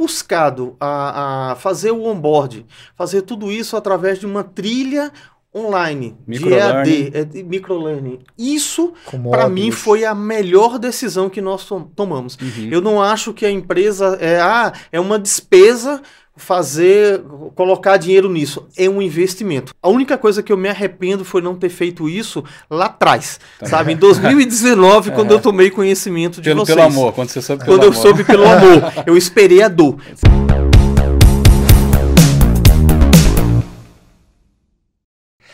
buscado a, a fazer o onboard, fazer tudo isso através de uma trilha online, micro de EAD, é, microlearning. Isso, para mim, foi a melhor decisão que nós tomamos. Uhum. Eu não acho que a empresa é, ah, é uma despesa fazer, colocar dinheiro nisso. É um investimento. A única coisa que eu me arrependo foi não ter feito isso lá atrás, tá. sabe? Em 2019, é. quando eu tomei conhecimento de pelo, vocês. Pelo amor, quando você soube pelo quando amor. Quando eu soube pelo amor. Eu esperei a dor.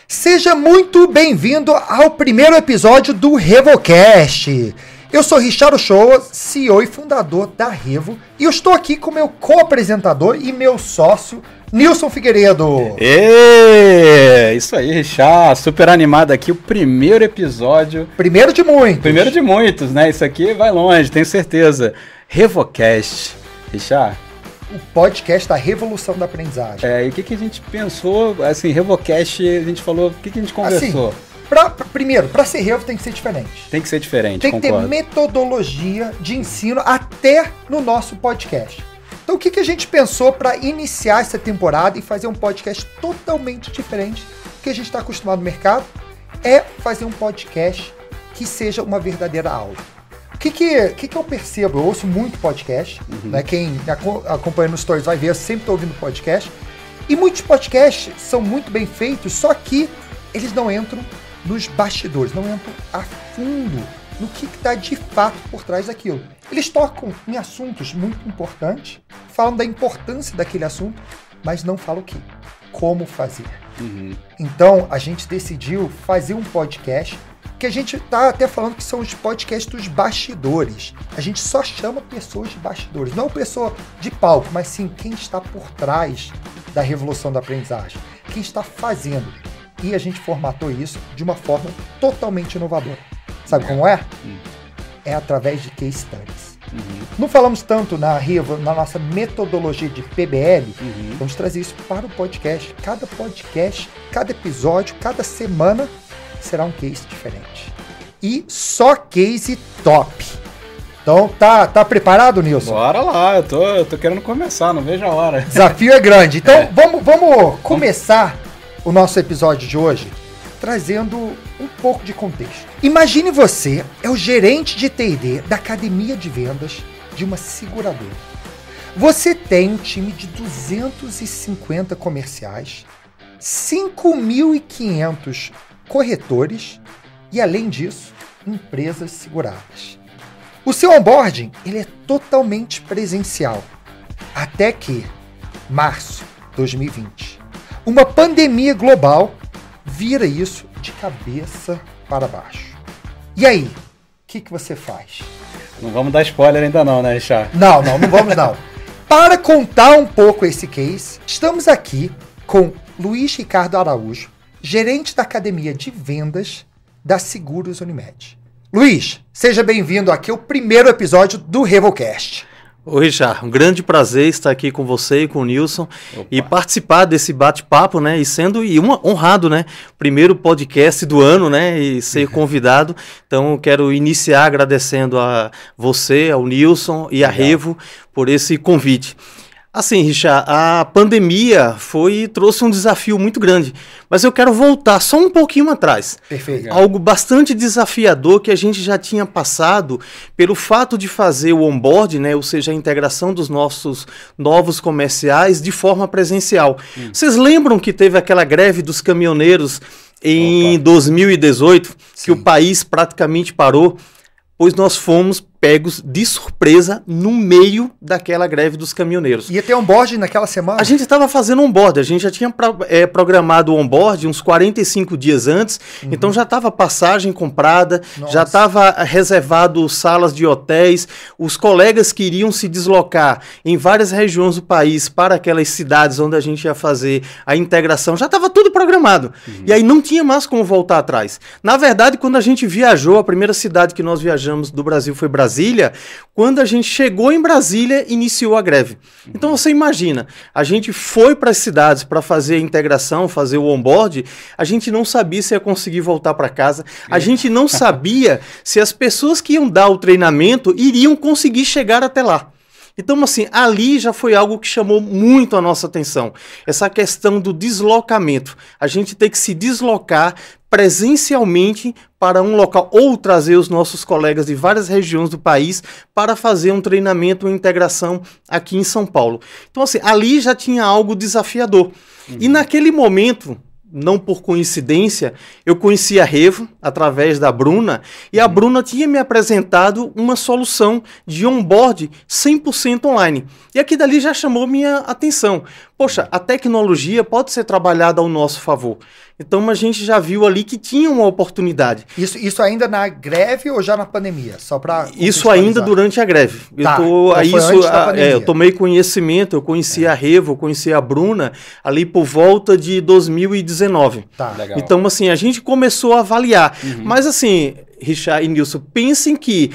Seja muito bem-vindo ao primeiro episódio do Revocast. Eu sou Richard Ochoa, CEO e fundador da Revo, e eu estou aqui com meu co-apresentador e meu sócio, Nilson Figueiredo. É isso aí, Richard, super animado aqui, o primeiro episódio. Primeiro de muitos. Primeiro de muitos, né? Isso aqui vai longe, tenho certeza. Revocast. Richard, o podcast da Revolução da Aprendizagem. É, e o que, que a gente pensou, assim, Revocast, a gente falou, o que, que a gente assim, conversou? Assim, Pra, pra, primeiro, para ser Revo tem que ser diferente. Tem que ser diferente, Tem concordo. que ter metodologia de ensino até no nosso podcast. Então, o que, que a gente pensou para iniciar essa temporada e fazer um podcast totalmente diferente do que a gente está acostumado no mercado? É fazer um podcast que seja uma verdadeira aula. O que, que, que, que eu percebo? Eu ouço muito podcast, uhum. né? quem acompanha nos stories vai ver, eu sempre estou ouvindo podcast. E muitos podcasts são muito bem feitos, só que eles não entram nos bastidores, não entro a fundo no que está de fato por trás daquilo. Eles tocam em assuntos muito importantes, falam da importância daquele assunto, mas não falam o que, como fazer. Uhum. Então a gente decidiu fazer um podcast que a gente está até falando que são os podcasts dos bastidores. A gente só chama pessoas de bastidores, não pessoa de palco, mas sim quem está por trás da revolução da aprendizagem, quem está fazendo, e a gente formatou isso de uma forma totalmente inovadora. Sabe como é? Hum. É através de case studies. Uhum. Não falamos tanto na Riva, na nossa metodologia de PBL, uhum. vamos trazer isso para o podcast. Cada podcast, cada episódio, cada semana será um case diferente. E só case top. Então tá, tá preparado, Nilson? Bora lá, eu tô, eu tô querendo começar, não vejo a hora. Desafio é grande. Então é. vamos, vamos começar o nosso episódio de hoje trazendo um pouco de contexto. Imagine você é o gerente de TD da academia de vendas de uma seguradora. Você tem um time de 250 comerciais, 5.500 corretores e, além disso, empresas seguradas. O seu onboarding ele é totalmente presencial, até que março de 2020 uma pandemia global vira isso de cabeça para baixo. E aí, o que, que você faz? Não vamos dar spoiler ainda não, né, Richard? Não, não, não vamos não. para contar um pouco esse case, estamos aqui com Luiz Ricardo Araújo, gerente da Academia de Vendas da Seguros Unimed. Luiz, seja bem-vindo aqui ao primeiro episódio do Revocast. Ô Richard, um grande prazer estar aqui com você e com o Nilson Opa. e participar desse bate-papo, né? E sendo e um honrado, né? Primeiro podcast do ano, né? E ser convidado. Então, quero iniciar agradecendo a você, ao Nilson e Legal. a Revo por esse convite. Assim, Richard, a pandemia foi trouxe um desafio muito grande, mas eu quero voltar só um pouquinho atrás. Perfeito. Algo bastante desafiador que a gente já tinha passado pelo fato de fazer o onboard, né, ou seja, a integração dos nossos novos comerciais de forma presencial. Hum. Vocês lembram que teve aquela greve dos caminhoneiros em Opa. 2018, Sim. que o país praticamente parou? Pois nós fomos pegos de surpresa no meio daquela greve dos caminhoneiros. Ia ter onboard naquela semana? A gente estava fazendo onboard, a gente já tinha é, programado o onboard uns 45 dias antes, uhum. então já estava passagem comprada, Nossa. já estava reservado salas de hotéis, os colegas que iriam se deslocar em várias regiões do país para aquelas cidades onde a gente ia fazer a integração, já estava tudo programado. Uhum. E aí não tinha mais como voltar atrás. Na verdade, quando a gente viajou, a primeira cidade que nós viajamos do Brasil foi Brasília, Brasília, quando a gente chegou em Brasília, iniciou a greve. Então você imagina, a gente foi para as cidades para fazer a integração, fazer o onboard, a gente não sabia se ia conseguir voltar para casa, a gente não sabia se as pessoas que iam dar o treinamento iriam conseguir chegar até lá. Então, assim, ali já foi algo que chamou muito a nossa atenção. Essa questão do deslocamento. A gente tem que se deslocar presencialmente para um local ou trazer os nossos colegas de várias regiões do país para fazer um treinamento, e integração aqui em São Paulo. Então, assim, ali já tinha algo desafiador. Uhum. E naquele momento, não por coincidência, eu conheci a Revo através da Bruna e a uhum. Bruna tinha me apresentado uma solução de onboard 100% online. E aqui dali já chamou minha atenção, poxa, a tecnologia pode ser trabalhada ao nosso favor. Então a gente já viu ali que tinha uma oportunidade. Isso, isso ainda na greve ou já na pandemia? Só para Isso ainda durante a greve. Tá, eu tô, então isso, a, é, eu tomei conhecimento, eu conheci é. a Revo, conheci a Bruna ali por volta de 2019. Tá. Legal. Então assim, a gente começou a avaliar. Uhum. Mas assim, Richard e Nilson, pensem que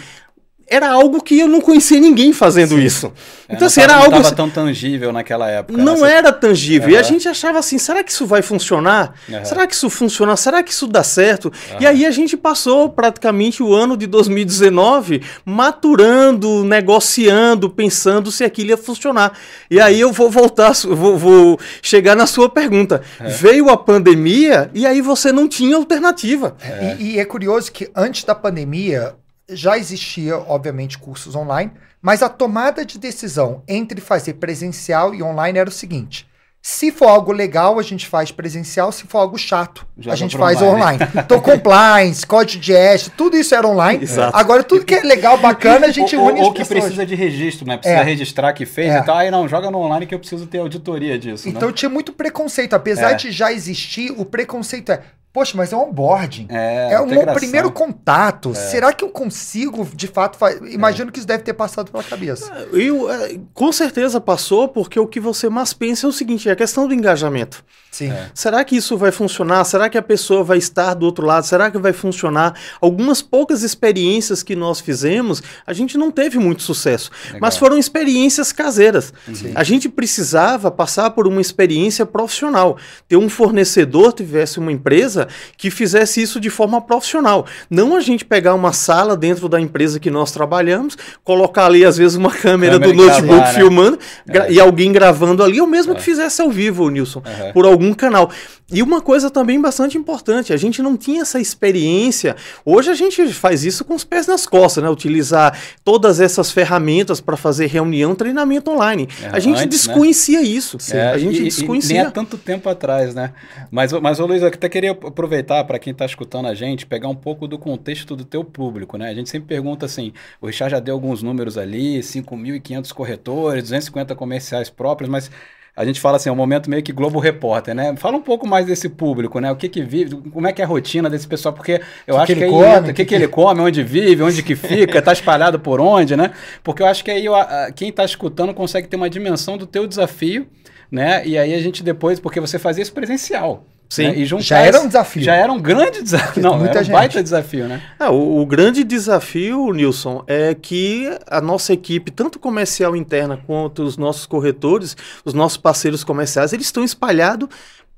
era algo que eu não conhecia ninguém fazendo Sim. isso. É, então, assim, era algo. Não estava assim tão tangível naquela época. Né? Não era tangível. Uhum. E a gente achava assim: será que isso vai funcionar? Uhum. Será que isso funciona? Será que isso dá certo? Uhum. E aí a gente passou praticamente o ano de 2019 maturando, negociando, pensando se aquilo ia funcionar. E aí eu vou voltar, vou, vou chegar na sua pergunta. É. Veio a pandemia e aí você não tinha alternativa. E, e é curioso que antes da pandemia, já existia, obviamente, cursos online, mas a tomada de decisão entre fazer presencial e online era o seguinte: se for algo legal, a gente faz presencial, se for algo chato, já a gente faz online. online. Então, compliance, código de ética, tudo isso era online. Exato. Agora, tudo que é legal, bacana, a gente ou, une Ou, ou que pessoas. precisa de registro, né? Precisa é. registrar que fez é. e tal. Aí não, joga no online que eu preciso ter auditoria disso. Né? Então, né? tinha muito preconceito. Apesar é. de já existir, o preconceito é Poxa, mas é um onboarding. É, é um primeiro contato. É. Será que eu consigo, de fato, faz... imagino é. que isso deve ter passado pela cabeça. É, eu, é, com certeza passou, porque o que você mais pensa é o seguinte: é a questão do engajamento. Sim. É. Será que isso vai funcionar? Será que a pessoa vai estar do outro lado? Será que vai funcionar? Algumas poucas experiências que nós fizemos, a gente não teve muito sucesso, Legal. mas foram experiências caseiras. Uhum. Sim. A gente precisava passar por uma experiência profissional, ter um fornecedor, tivesse uma empresa empresa que fizesse isso de forma profissional. Não a gente pegar uma sala dentro da empresa que nós trabalhamos, colocar ali às vezes uma câmera, câmera do notebook gravar, né? filmando né? e alguém gravando ali, ou mesmo é. que fizesse ao vivo, Nilson, uhum. por algum canal. E uma coisa também bastante importante, a gente não tinha essa experiência. Hoje a gente faz isso com os pés nas costas, né? Utilizar todas essas ferramentas para fazer reunião, treinamento online. É, a gente antes, né? desconhecia né? isso. É, a gente e, desconhecia. E nem há tanto tempo atrás, né? Mas, mas ô Luiz, eu até queria aproveitar para quem está escutando a gente, pegar um pouco do contexto do teu público, né? A gente sempre pergunta assim, o Richard já deu alguns números ali, 5.500 corretores, 250 comerciais próprios, mas a gente fala assim, é um momento meio que Globo Repórter, né? Fala um pouco mais desse público, né? O que que vive, como é que é a rotina desse pessoal, porque eu que acho que, que ele é come, o que, que, ele come, onde vive, onde que fica, tá espalhado por onde, né? Porque eu acho que aí eu, quem está escutando consegue ter uma dimensão do teu desafio, né? E aí a gente depois, porque você fazia isso presencial, Sim. Né? E juntar, já era um desafio. Já era um grande desafio. Não, muita era um gente. baita desafio, né? É, o, o, grande desafio, Nilson, é que a nossa equipe, tanto comercial interna quanto os nossos corretores, os nossos parceiros comerciais, eles estão espalhados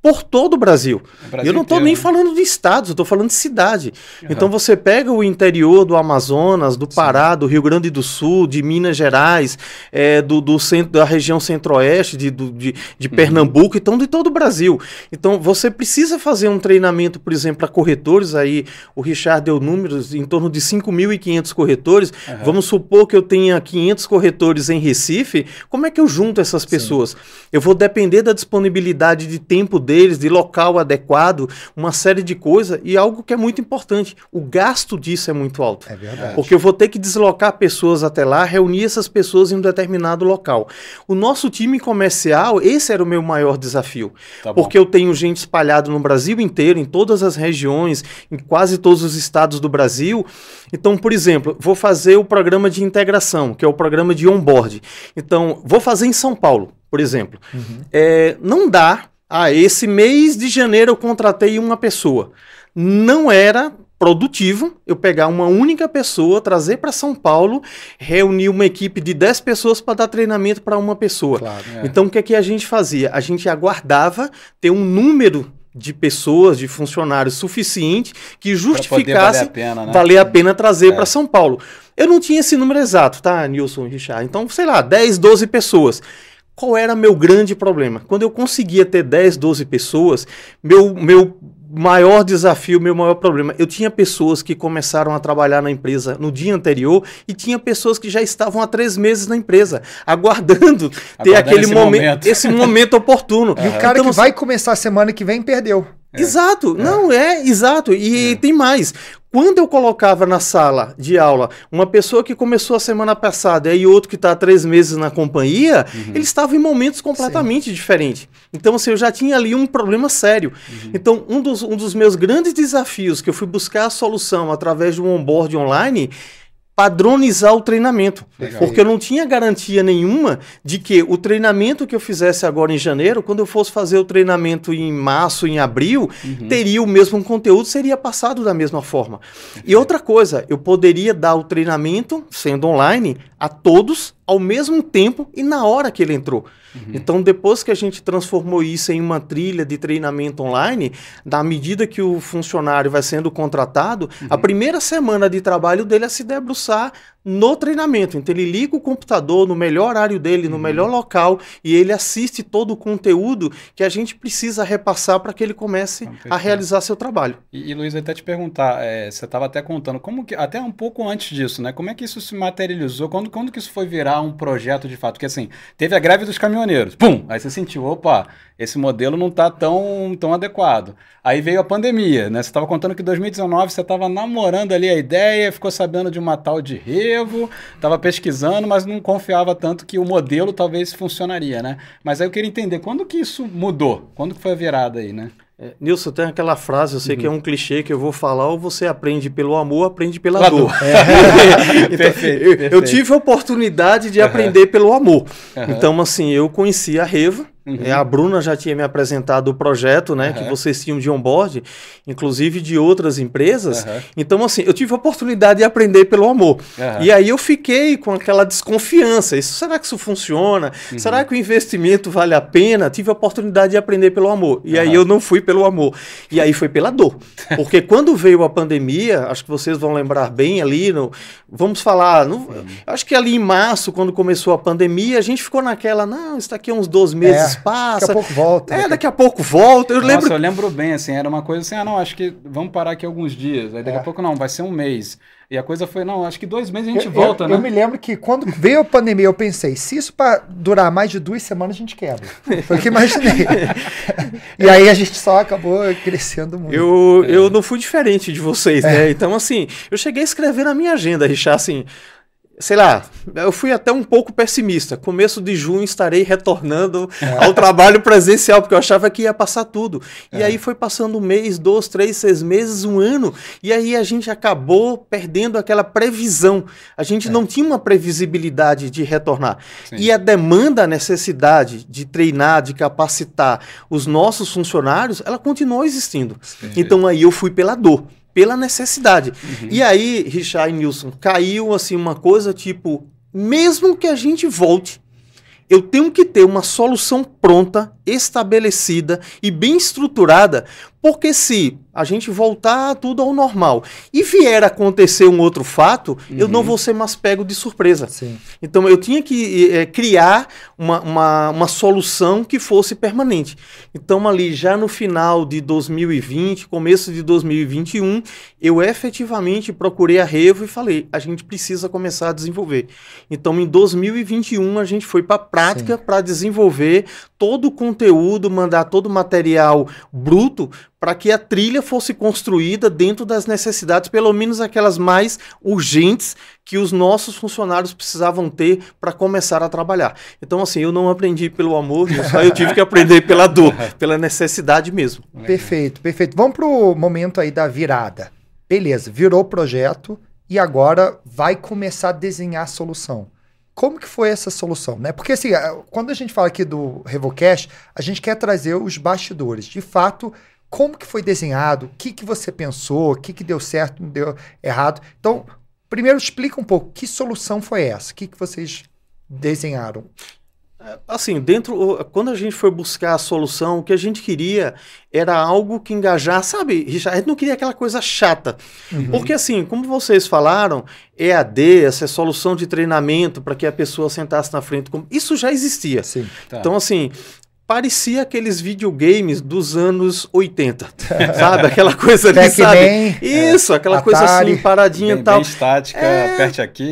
por todo o Brasil. Brasil eu não estou nem né? falando de estados, eu estou falando de cidade. Uhum. Então você pega o interior do Amazonas, do Pará, Sim. do Rio Grande do Sul, de Minas Gerais, é, do, do, centro, da região centro-oeste, de, de, Pernambuco uhum. Pernambuco, então de todo o Brasil. Então você precisa fazer um treinamento, por exemplo, para corretores. Aí o Richard deu números em torno de 5.500 corretores. Uhum. Vamos supor que eu tenha 500 corretores em Recife. Como é que eu junto essas pessoas? Sim. Eu vou depender da disponibilidade de tempo deles deles, de local adequado, uma série de coisas e algo que é muito importante, o gasto disso é muito alto. É verdade. Porque eu vou ter que deslocar pessoas até lá, reunir essas pessoas em um determinado local. O nosso time comercial, esse era o meu maior desafio, tá porque eu tenho gente espalhada no Brasil inteiro, em todas as regiões, em quase todos os estados do Brasil. Então, por exemplo, vou fazer o programa de integração, que é o programa de onboard. Então, vou fazer em São Paulo, por exemplo. Uhum. É, não dá ah, esse mês de janeiro eu contratei uma pessoa. Não era produtivo eu pegar uma única pessoa, trazer para São Paulo, reunir uma equipe de 10 pessoas para dar treinamento para uma pessoa. Claro, é. Então, o que, é que a gente fazia? A gente aguardava ter um número de pessoas, de funcionários suficiente que justificasse valer a pena, né? valer a pena trazer é. para São Paulo. Eu não tinha esse número exato, tá, Nilson Richard? Então, sei lá, 10, 12 pessoas. Qual era meu grande problema? Quando eu conseguia ter 10, 12 pessoas, meu, meu maior desafio, meu maior problema, eu tinha pessoas que começaram a trabalhar na empresa no dia anterior e tinha pessoas que já estavam há três meses na empresa, aguardando ter aquele esse momento, momento, esse momento oportuno. E o cara então, que assim vai começar semana que vem perdeu. É. Exato, é. não é, exato. E é. tem mais. Quando eu colocava na sala de aula uma pessoa que começou a semana passada e outro que está há três meses na companhia, uhum. eles estavam em momentos completamente Sim. diferentes. Então, assim, eu já tinha ali um problema sério. Uhum. Então, um dos, um dos meus grandes desafios que eu fui buscar a solução através de um onboard online padronizar o treinamento. Legal. Porque eu não tinha garantia nenhuma de que o treinamento que eu fizesse agora em janeiro, quando eu fosse fazer o treinamento em março, em abril, uhum. teria o mesmo conteúdo, seria passado da mesma forma. E outra coisa, eu poderia dar o treinamento, sendo online, a todos ao mesmo tempo e na hora que ele entrou. Uhum. Então, depois que a gente transformou isso em uma trilha de treinamento online, da medida que o funcionário vai sendo contratado, uhum. a primeira semana de trabalho dele é se debruçar no treinamento. Então ele liga o computador no melhor horário dele, no uhum. melhor local e ele assiste todo o conteúdo que a gente precisa repassar para que ele comece a realizar seu trabalho. E, e Luiz, eu até te perguntar, é, você estava até contando, como que, até um pouco antes disso, né? Como é que isso se materializou? Quando, quando que isso foi virar um projeto de fato? Porque assim, teve a greve dos caminhoneiros, pum! Aí você sentiu, opa, esse modelo não está tão, tão adequado. Aí veio a pandemia, né? Você estava contando que em 2019 você estava namorando ali a ideia, ficou sabendo de uma tal de revo, estava pesquisando, mas não confiava tanto que o modelo talvez funcionaria, né? Mas aí eu queria entender, quando que isso mudou? Quando que foi a virada aí, né? É, Nilson, tem aquela frase, eu sei uhum. que é uhum. um clichê que eu vou falar, ou você aprende pelo amor, aprende pela Lado. dor. É. então, perfeito, eu, perfeito. eu, tive a oportunidade de uhum. aprender pelo amor. Uhum. Então, assim, eu conheci a Reva, Uhum. É, a Bruna já tinha me apresentado o projeto, né? Uhum. Que vocês tinham de onboard, inclusive de outras empresas. Uhum. Então, assim, eu tive a oportunidade de aprender pelo amor. E aí eu fiquei com aquela desconfiança. Isso, será que isso funciona? Uhum. Será que o investimento vale a pena? Tive a oportunidade de aprender pelo amor. E aí eu não fui pelo amor. E aí foi pela dor. Porque quando veio a pandemia, acho que vocês vão lembrar bem ali, no, vamos falar, no, acho que ali em março, quando começou a pandemia, a gente ficou naquela, não, isso daqui é uns dois meses. É é. passa. Daqui a pouco volta. É, daqui, daqui a pouco volta. Eu Nossa, lembro... eu lembro bem, assim, era uma coisa assim, ah, não, acho que vamos parar aqui alguns dias. Aí daqui é. a pouco não, vai ser um mês. E a coisa foi, não, acho que dois meses a gente eu, volta, eu, né? Eu me lembro que quando veio a pandemia, eu pensei, se isso pra durar mais de duas semanas, a gente quebra. Foi o que imaginei. e aí a gente só acabou crescendo muito. Eu, eu é. não fui diferente de vocês, né? É. Então, assim, eu cheguei a escrever na minha agenda, Richard, assim, sei lá, eu fui até um pouco pessimista. Começo de junho estarei retornando é. ao trabalho presencial, porque eu achava que ia passar tudo. E é. aí foi passando um mês, dois, três, seis meses, um ano, e aí a gente acabou perdendo aquela previsão. A gente é. não tinha uma previsibilidade de retornar. Sim. E a demanda, a necessidade de treinar, de capacitar os nossos funcionários, ela continuou existindo. Sim. Então aí eu fui pela dor pela necessidade. Uhum. E aí, Richard e Nilson, caiu assim uma coisa tipo, mesmo que a gente volte, eu tenho que ter uma solução pronta, estabelecida e bem estruturada porque se a gente voltar tudo ao normal e vier acontecer um outro fato, uhum. eu não uhum. vou ser mais pego de surpresa. Sim. Então eu tinha que é, criar uma, uma, uma, solução que fosse permanente. Então, ali já no final de 2020, começo de 2021, eu efetivamente procurei a Revo e falei: a gente precisa começar a desenvolver. Então, em 2021, a gente foi para a prática para desenvolver todo o conteúdo, mandar todo o material bruto para que a trilha fosse construída dentro das necessidades, pelo menos aquelas mais urgentes que os nossos funcionários precisavam ter para começar a trabalhar. Então, assim, eu não aprendi pelo amor, só eu tive que aprender pela dor, pela necessidade mesmo. Perfeito, perfeito. Vamos para o momento aí da virada. Beleza, virou o projeto e agora vai começar a desenhar a solução como que foi essa solução, né? Porque assim, quando a gente fala aqui do Revocash, a gente quer trazer os bastidores. De fato, como que foi desenhado? O que, que você pensou? O que, que deu certo, não deu errado? Então, primeiro explica um pouco que solução foi essa? O que, que vocês desenharam? É, assim, dentro, quando a gente foi buscar a solução, o que a gente queria era algo que engajar, sabe, Richard? A gente não queria aquela coisa chata. Uhum. Porque, assim, como vocês falaram, EAD, essa solução de treinamento para que a pessoa sentasse na frente, isso já existia. Sim, tá. Então, assim, parecia aqueles videogames dos anos 80, sabe? Aquela coisa ali, sabe? É. Isso, é, aquela Atari, coisa assim, paradinha e tal. Bem estática, é, aperte aqui.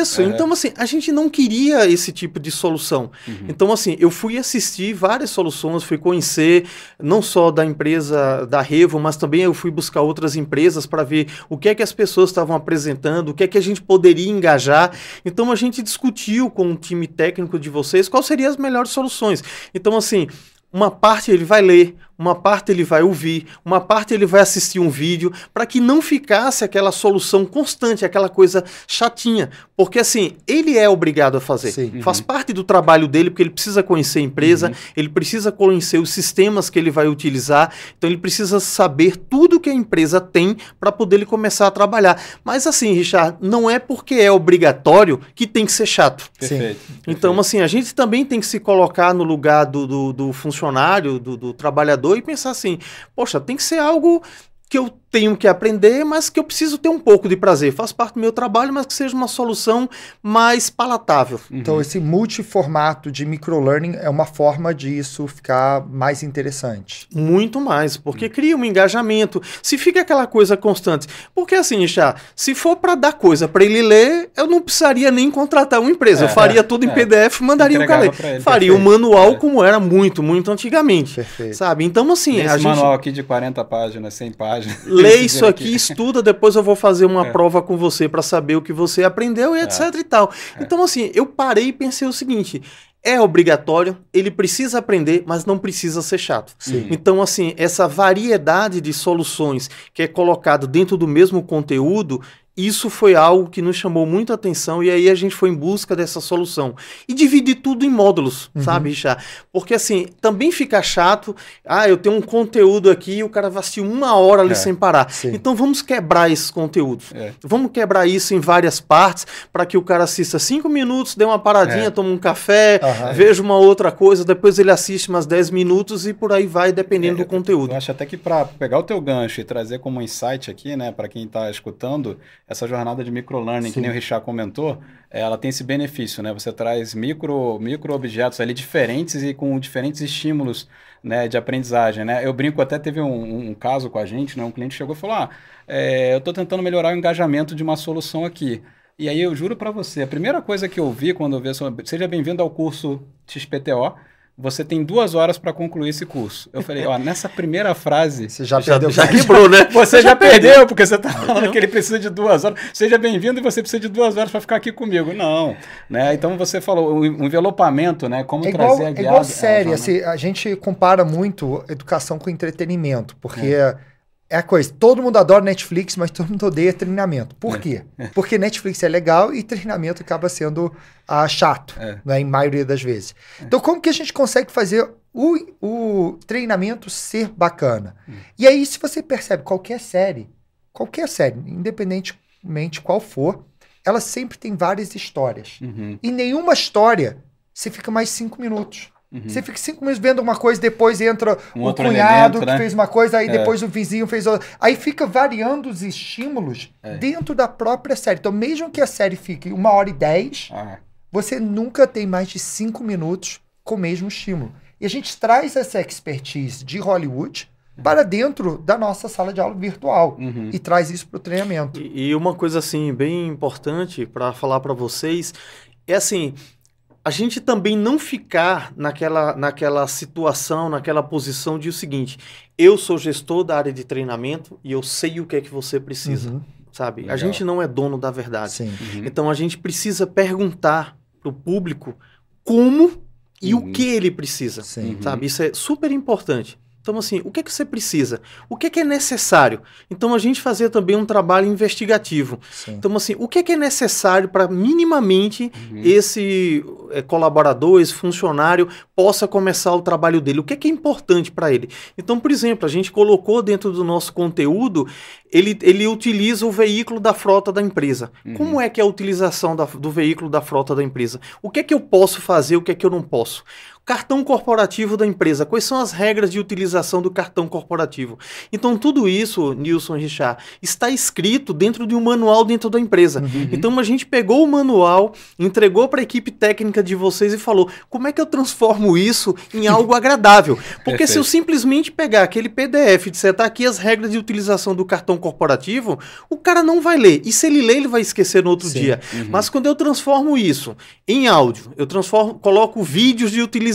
Isso, é. então assim, a gente não queria esse tipo de solução. Uhum. Então assim, eu fui assistir várias soluções, fui conhecer não só da empresa da Revo, mas também eu fui buscar outras empresas para ver o que é que as pessoas estavam apresentando, o que é que a gente poderia engajar. Então a gente discutiu com o time técnico de vocês quais seriam as melhores soluções. Então assim, assim, uma parte ele vai ler, uma parte ele vai ouvir, uma parte ele vai assistir um vídeo, para que não ficasse aquela solução constante, aquela coisa chatinha. Porque assim, ele é obrigado a fazer. Sim. Faz uhum. parte do trabalho dele, porque ele precisa conhecer a empresa, uhum. ele precisa conhecer os sistemas que ele vai utilizar, então ele precisa saber tudo que a empresa tem para poder ele começar a trabalhar. Mas assim, Richard, não é porque é obrigatório que tem que ser chato. Perfeito. Então, assim, a gente também tem que se colocar no lugar do, do, do funcionário, do, do trabalhador e pensar assim, poxa, tem que ser algo que eu tenho que aprender, mas que eu preciso ter um pouco de prazer. Faz parte do meu trabalho, mas que seja uma solução mais palatável. Uhum. Então, esse multiformato de microlearning é uma forma disso ficar mais interessante. Muito mais, porque uhum. cria um engajamento. Se fica aquela coisa constante. Porque assim, já? se for para dar coisa para ele ler, eu não precisaria nem contratar uma empresa. É, eu faria é, tudo em é. PDF, mandaria o cara ler. Faria o um manual é. como era muito, muito antigamente. Perfeito. Sabe? Então, assim. Esse a gente... manual aqui de 40 páginas, 100 páginas. Leia Lê isso aqui, estuda, depois eu vou fazer uma é. prova com você para saber o que você aprendeu e é. etc e tal. É. Então, assim, eu parei e pensei o seguinte: é obrigatório, ele precisa aprender, mas não precisa ser chato. Sim. Então, assim, essa variedade de soluções que é colocado dentro do mesmo conteúdo isso foi algo que nos chamou muita atenção e aí a gente foi em busca dessa solução. E dividir tudo em módulos, uhum. sabe, Richard? Porque assim, também fica chato, ah, eu tenho um conteúdo aqui e o cara vai uma hora ali é, sem parar. Sim. Então vamos quebrar esses conteúdos. É. Vamos quebrar isso em várias partes para que o cara assista cinco minutos, dê uma paradinha, é. toma um café, uhum, veja uma outra coisa, depois ele assiste mais dez minutos e por aí vai, dependendo é, do conteúdo. Eu acho até que para pegar o teu gancho e trazer como insight aqui, né, para quem está escutando, essa jornada de microlearning, que nem o Richard comentou, é, ela tem esse benefício, né? Você traz micro, micro objetos ali diferentes e com diferentes estímulos né, de aprendizagem, né? Eu brinco, até teve um, um caso com a gente, né? Um cliente chegou e falou, ah, é, eu estou tentando melhorar o engajamento de uma solução aqui. E aí eu juro para você, a primeira coisa que eu vi quando eu vi, seja bem-vindo ao curso XPTO, você tem duas horas para concluir esse curso. Eu falei, ó, nessa primeira frase. Você já, perdeu. Já, quebrou, né? Você, já, já perdeu, perdeu, porque você está falando que ele precisa de duas horas. Seja bem-vindo e você precisa de duas horas para ficar aqui comigo. Não. Né? Então você falou, o envelopamento, né? Como é igual, trazer a guiada. É igual série. É, assim, a gente compara muito educação com entretenimento, porque. É é a coisa, todo mundo adora Netflix, mas todo mundo odeia treinamento. Por é. quê? É. Porque Netflix é legal e treinamento acaba sendo ah, chato, é. né, em maioria das vezes. É. Então, como que a gente consegue fazer o, o treinamento ser bacana? Hum. E aí, se você percebe, qualquer série, qualquer série, independentemente qual for, ela sempre tem várias histórias. Uhum. E nenhuma história você fica mais cinco minutos. Uhum. Você fica cinco meses vendo uma coisa, depois entra um o cunhado elemento, que né? fez uma coisa, aí é. depois o vizinho fez outra. Aí fica variando os estímulos é. dentro da própria série. Então, mesmo que a série fique uma hora e dez, ah. você nunca tem mais de cinco minutos com o mesmo estímulo. E a gente traz essa expertise de Hollywood uhum. para dentro da nossa sala de aula virtual uhum. e traz isso para o treinamento. E, e, uma coisa assim bem importante para falar para vocês é assim, a gente também não ficar naquela, naquela situação, naquela posição de o seguinte: eu sou gestor da área de treinamento e eu sei o que é que você precisa, uhum. sabe? Legal. A gente não é dono da verdade. Uhum. Então a gente precisa perguntar para o público como e uhum. o que ele precisa, sabe? Uhum. Isso é super importante. Então, assim, o que é que você precisa? O que é que é necessário? Então, a gente fazer também um trabalho investigativo. Sim. Então, assim, o que é que é necessário para minimamente uhum. esse é, colaborador, esse funcionário, possa começar o trabalho dele? O que é que é importante para ele? Então, por exemplo, a gente colocou dentro do nosso conteúdo, ele, ele utiliza o veículo da frota da empresa. Uhum. Como é que é a utilização da, do veículo da frota da empresa? O que é que eu posso fazer, o que é que eu não posso? Cartão corporativo da empresa. Quais são as regras de utilização do cartão corporativo? Então, tudo isso, Nilson Richard, está escrito dentro de um manual dentro da empresa. Uhum. Então, a gente pegou o manual, entregou para a equipe técnica de vocês e falou: como é que eu transformo isso em algo agradável? Porque se eu simplesmente pegar aquele PDF e disser, tá aqui as regras de utilização do cartão corporativo, o cara não vai ler. E se ele ler, ele vai esquecer no outro Sim. dia. Uhum. Mas quando eu transformo isso em áudio, eu transformo, coloco vídeos de utilização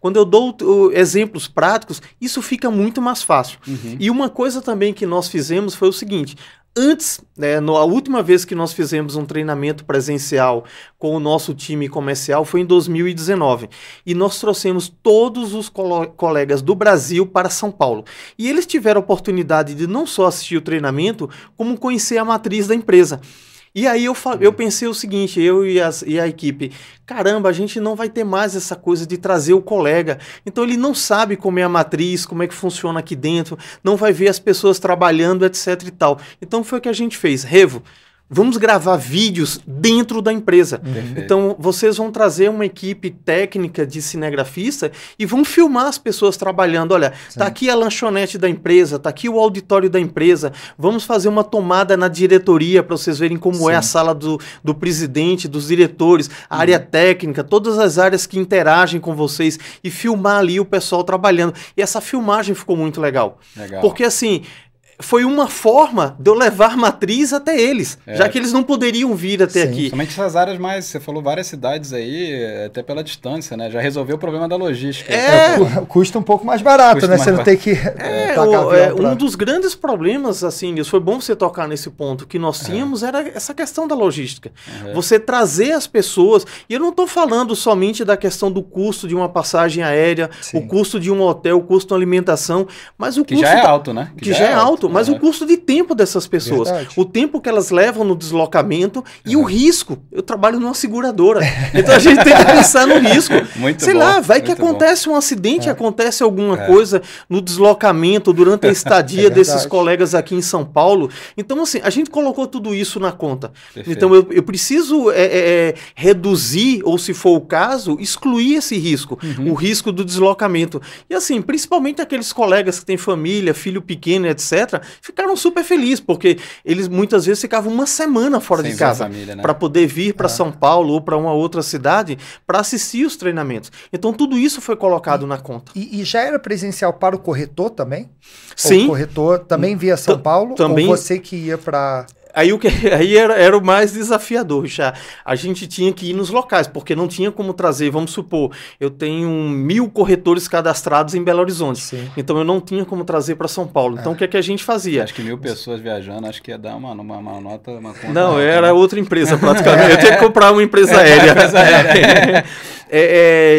quando eu dou uh, exemplos práticos, isso fica muito mais fácil. Uhum. E uma coisa também que nós fizemos foi o seguinte: antes, né, no, a última vez que nós fizemos um treinamento presencial com o nosso time comercial foi em 2019. E nós trouxemos todos os colegas do Brasil para São Paulo. E eles tiveram a oportunidade de não só assistir o treinamento, como conhecer a matriz da empresa. E aí eu, eu uhum. pensei o seguinte, eu e, as, e a equipe, caramba, a gente não vai ter mais essa coisa de trazer o colega. Então ele não sabe como é a matriz, como é que funciona aqui dentro, não vai ver as pessoas trabalhando, etc e tal. Então foi o que a gente fez. Revo, Vamos gravar vídeos dentro da empresa. Então, vocês vão trazer uma equipe técnica de cinegrafista e vão filmar as pessoas trabalhando. Olha, tá aqui a lanchonete da empresa, tá aqui o auditório da empresa. Vamos fazer uma tomada na diretoria para vocês verem como Sim. é a sala do, do presidente, dos diretores, a uhum. área técnica, todas as áreas que interagem com vocês e filmar ali o pessoal trabalhando. E essa filmagem ficou muito legal. legal. Porque assim foi uma forma de eu levar matriz até eles, é. já que eles não poderiam vir até Sim, aqui. Principalmente essas áreas mais, você falou várias cidades aí, até pela distância, né? Já resolveu o problema da logística. É, então, custa um pouco mais barato, custa né? Mais você não tem que. É, o, é pra... um dos grandes problemas, assim, isso foi bom você tocar nesse ponto, que nós é. tínhamos era essa questão da logística. É. Você trazer as pessoas, e eu não estou falando somente da questão do custo de uma passagem aérea, Sim. o custo de um hotel, o custo de uma alimentação, mas o custo. Que já é alto, né? Que, que já, já é, é alto. alto custo, mas é. o custo de tempo dessas pessoas. Verdade. O tempo que elas levam no deslocamento e uhum. o risco. Eu trabalho numa seguradora. Então a gente tem que pensar no risco. Muito Sei bom, lá, vai que acontece bom. um acidente, é. acontece alguma é. coisa no deslocamento, durante a estadia é desses colegas aqui em São Paulo. Então, assim, a gente colocou tudo isso na conta. Perfeito. Então eu, eu preciso é, é, reduzir, ou se for o caso, excluir esse risco. Uhum. O risco do deslocamento. E assim, principalmente aqueles colegas que têm família, filho pequeno, etc., época, ficaram super felizes, porque eles muitas vezes ficavam uma semana fora Sem de casa né? para poder vir para ah. São Paulo ou para uma outra cidade para assistir os treinamentos. Então tudo isso foi colocado e, na conta. E, e, já era presencial para o corretor também? Sim. o corretor também hum, via São Paulo? Também. Ou você que ia para aí o que aí era, era o mais desafiador já a gente tinha que ir nos locais porque não tinha como trazer vamos supor eu tenho mil corretores cadastrados em Belo Horizonte Sim. então eu não tinha como trazer para São Paulo então o é. que é que a gente fazia acho que mil pessoas viajando acho que ia dar uma uma, uma nota uma não alta, era né? outra empresa praticamente eu tinha que comprar uma empresa é, aérea, empresa aérea. É,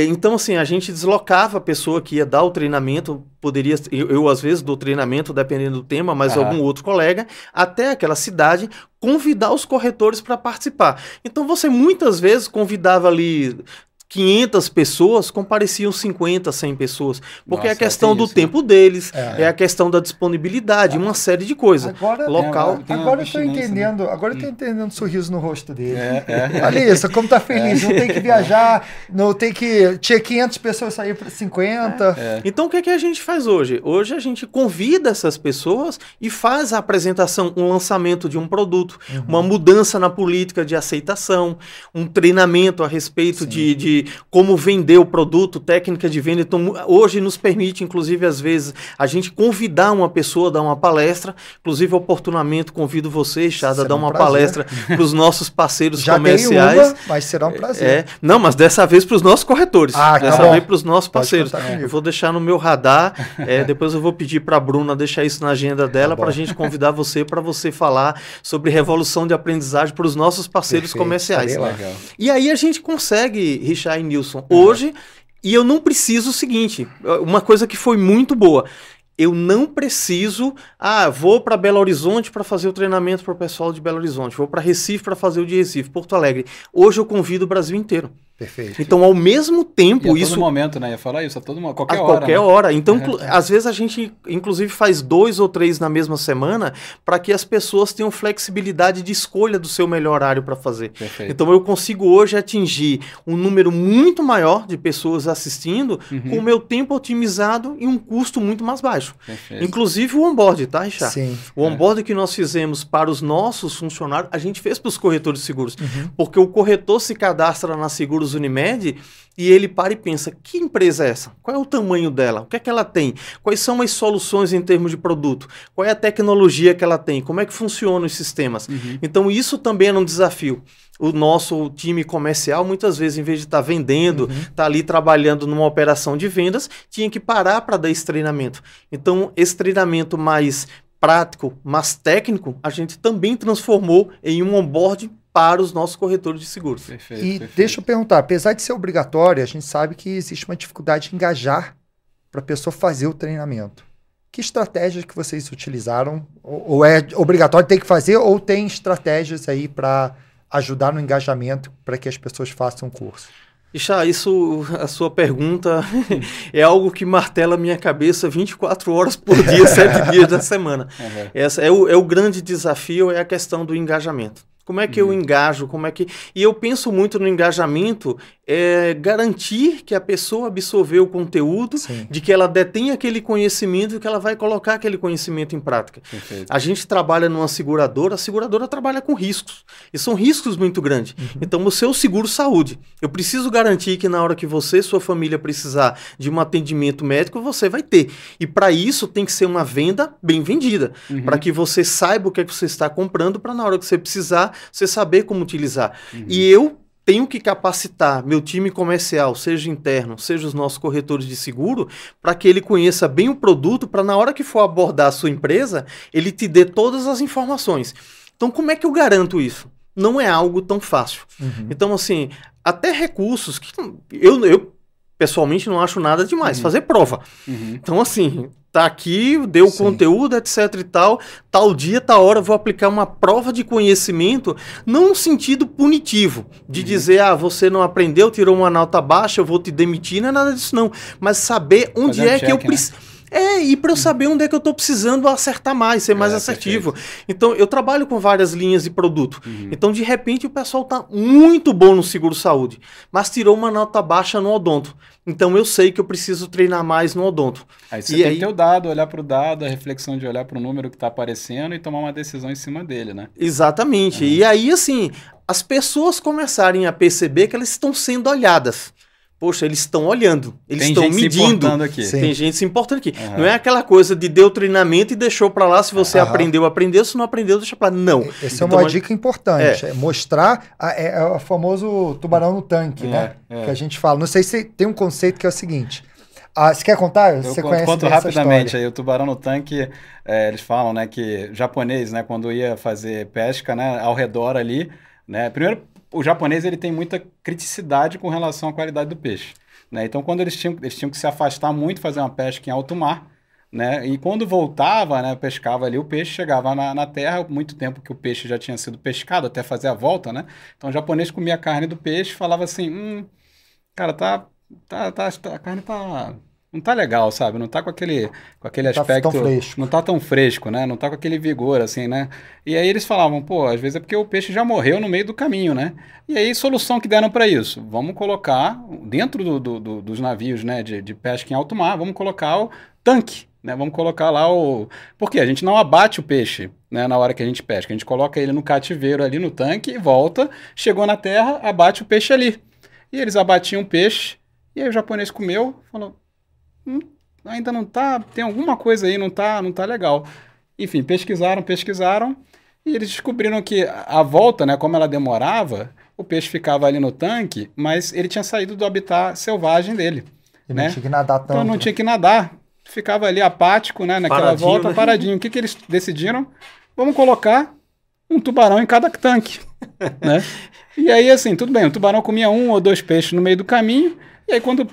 é, então, assim, a gente deslocava a pessoa que ia dar o treinamento, poderia, eu, eu às vezes dou treinamento, dependendo do tema, mas uhum. algum outro colega, até aquela cidade, convidar os corretores para participar. Então, você muitas vezes convidava ali 500 pessoas compareciam 50, 100 pessoas. Porque é Nossa, é a questão do isso, né? tempo né? deles, é. é. a questão da disponibilidade, é. uma série de coisas. Agora, Local. É, agora eu estou né? entendendo, né? agora eu estou hum. entendendo o sorriso no rosto dele. É, é. Olha isso, como tá feliz, não tem que viajar, não tem que. Tinha 500 pessoas sair para 50. Então o que, que a gente faz hoje? Hoje a gente convida essas pessoas e faz a apresentação, um lançamento de um produto, uhum. uma mudança na política de aceitação, um treinamento a respeito Sim. de, de como vender o produto, técnica de venda. Então, hoje nos permite, inclusive, às vezes, a gente convidar uma pessoa a dar uma palestra. Inclusive, oportunamente, convido você, Chada, a dar uma um né? palestra para os nossos parceiros Já comerciais. uma, mas será um prazer. É, é. não, mas dessa vez para os nossos corretores. Ah, tá dessa tá vez para os nossos parceiros. Eu vou deixar no meu radar. é, depois eu vou pedir para a Bruna deixar isso na agenda tá dela tá para a gente convidar você para você falar sobre revolução de aprendizagem para os nossos parceiros Perfeito, comerciais. Né? E aí a gente consegue, Richard Nilson Hoje, e eu não preciso o seguinte, uma coisa que foi muito boa. Eu não preciso, ah, vou para Belo Horizonte para fazer o treinamento para o pessoal de Belo Horizonte, vou para Recife para fazer o de Recife, Porto Alegre. Hoje eu convido o Brasil inteiro. Perfeito. Então, ao mesmo tempo, e a todo isso. momento, né? Ia falar isso, a todo momento, qualquer a hora. Qualquer né? hora. Então, tá. às vezes a gente, inclusive, faz dois ou três na mesma semana para que as pessoas tenham flexibilidade de escolha do seu melhor horário para fazer. Perfeito. Então, eu consigo hoje atingir um número muito maior de pessoas assistindo uhum. com o meu tempo otimizado e um custo muito mais baixo. Perfeito. Inclusive o onboard, tá, Richard? Sim. O é. onboard é. que nós fizemos para os nossos funcionários, a gente fez para os corretores de seguros. Uhum. Porque o corretor se cadastra na Seguros Unimed e ele para e pensa: que empresa é essa? Qual é o tamanho dela? O que é que ela tem? Quais são as soluções em termos de produto? Qual é a tecnologia que ela tem? Como é que funcionam os sistemas? Uhum. Então, isso também era um desafio. O nosso time comercial, muitas vezes, em vez de estar tá vendendo, está uhum. Tá ali trabalhando numa operação de vendas, tinha que parar para dar esse treinamento. Então, esse treinamento mais prático, mais técnico, a gente também transformou em um onboarding para os nossos corretores de seguros. Perfeito, e perfeito. deixa eu perguntar, apesar de ser obrigatório, a gente sabe que existe uma dificuldade de engajar para a pessoa fazer o treinamento. Que estratégias que vocês utilizaram? Ou, é obrigatório ter que fazer ou tem estratégias aí para ajudar no engajamento para que as pessoas façam o curso? Ixá, isso, a sua pergunta é algo que martela minha cabeça 24 horas por dia, 7 dias da semana. Uhum. Essa é o, é o grande desafio, é a questão do engajamento. Como é que eu uhum. engajo? Como é que. E eu penso muito no engajamento é garantir que a pessoa absorveu o conteúdo, Sim. de que ela detém aquele conhecimento e que ela vai colocar aquele conhecimento em prática. Perfeito. A gente trabalha numa seguradora, a seguradora trabalha com riscos. E são riscos muito grandes. Uhum. Então, o seu seguro saúde. Eu preciso garantir que na hora que você e sua família precisar de um atendimento médico, você vai ter. E para isso tem que ser uma venda bem vendida, uhum. para que você saiba o que, é que você está comprando, para na hora que você precisar, você saber como utilizar. Uhum. E eu tenho que capacitar meu time comercial, seja interno, seja os nossos corretores de seguro, para que ele conheça bem o produto, para na hora que for abordar a sua empresa, ele te dê todas as informações. Então, como é que eu garanto isso? Não é algo tão fácil. Uhum. Então, assim, até recursos que eu, eu pessoalmente não acho nada demais. Uhum. Fazer prova. Uhum. Então, assim, tá aqui, deu o conteúdo, etc e tal. Tal dia, tal hora, vou aplicar uma prova de conhecimento, não no sentido punitivo, de uhum. dizer, ah, você não aprendeu, tirou uma nota baixa, eu vou te demitir, não é nada disso, não. Mas saber onde Fazer é um check, que eu né? preciso é, e para eu hum. saber onde é que eu estou precisando acertar mais, ser é, mais é, assertivo. Perfeito. Então, eu trabalho com várias linhas de produto. Uhum. Então, de repente, o pessoal está muito bom no seguro-saúde, mas tirou uma nota baixa no odonto. Então, eu sei que eu preciso treinar mais no odonto. Aí você e tem aí... o dado, olhar para o dado, a reflexão de olhar para o número que está aparecendo e tomar uma decisão em cima dele, né? Exatamente. Uhum. E aí, assim, as pessoas começarem a perceber que elas estão sendo olhadas. Poxa, eles estão olhando, eles estão medindo. Se importando aqui. Sim. Tem gente se importando aqui. Uhum. Não é aquela coisa de deu treinamento e deixou para lá. Se você uhum. aprendeu, aprendeu. Se não aprendeu, deixa para lá. Não. Essa então, é uma então, dica importante. É. É mostrar a, é, é o famoso tubarão no tanque, é, né? É. Que a gente fala. Não sei se tem um conceito que é o seguinte. Ah, você quer contar? Eu você conto, conto rapidamente. Aí, o tubarão no tanque, é, eles falam, né, que japonês, né, quando ia fazer pesca, né, ao redor ali, né, primeiro o japonês ele tem muita criticidade com relação à qualidade do peixe. Né? Então, quando eles tinham, eles tinham que se afastar muito, fazer uma pesca em alto mar, né? E quando voltava, né, pescava ali o peixe, chegava na, na, terra, muito tempo que o peixe já tinha sido pescado, até fazer a volta, né? Então o japonês comia a carne do peixe, falava assim, hum, cara, tá, tá, tá, a carne tá não tá legal, sabe? Não tá com aquele, com aquele não aspecto. Tá tão fresco. Não tá tão fresco, né? Não tá com aquele vigor, assim, né? E aí eles falavam, pô, às vezes é porque o peixe já morreu no meio do caminho, né? E aí, solução que deram para isso? Vamos colocar, dentro do, do, do, dos navios, né, de, de pesca em alto mar, vamos colocar o tanque. Né, vamos colocar lá o. Porque a gente não abate o peixe né, na hora que a gente pesca. A gente coloca ele no cativeiro ali no tanque e volta. Chegou na terra, abate o peixe ali. E eles abatiam o peixe. E aí o japonês comeu, falou: Hum, ainda não tá, tem alguma coisa aí, não tá, não tá legal. Enfim, pesquisaram, pesquisaram e eles descobriram que a volta, né, como ela demorava, o peixe ficava ali no tanque, mas ele tinha saído do habitat selvagem dele. né? não tinha que nadar tanto. Então não tinha que nadar. Ficava ali apático, né? Naquela paradinho, volta, né? paradinho. O que, que eles decidiram? Vamos colocar um tubarão em cada tanque, né? E aí, assim, tudo bem, o tubarão comia um ou dois peixes no meio do caminho, e aí quando,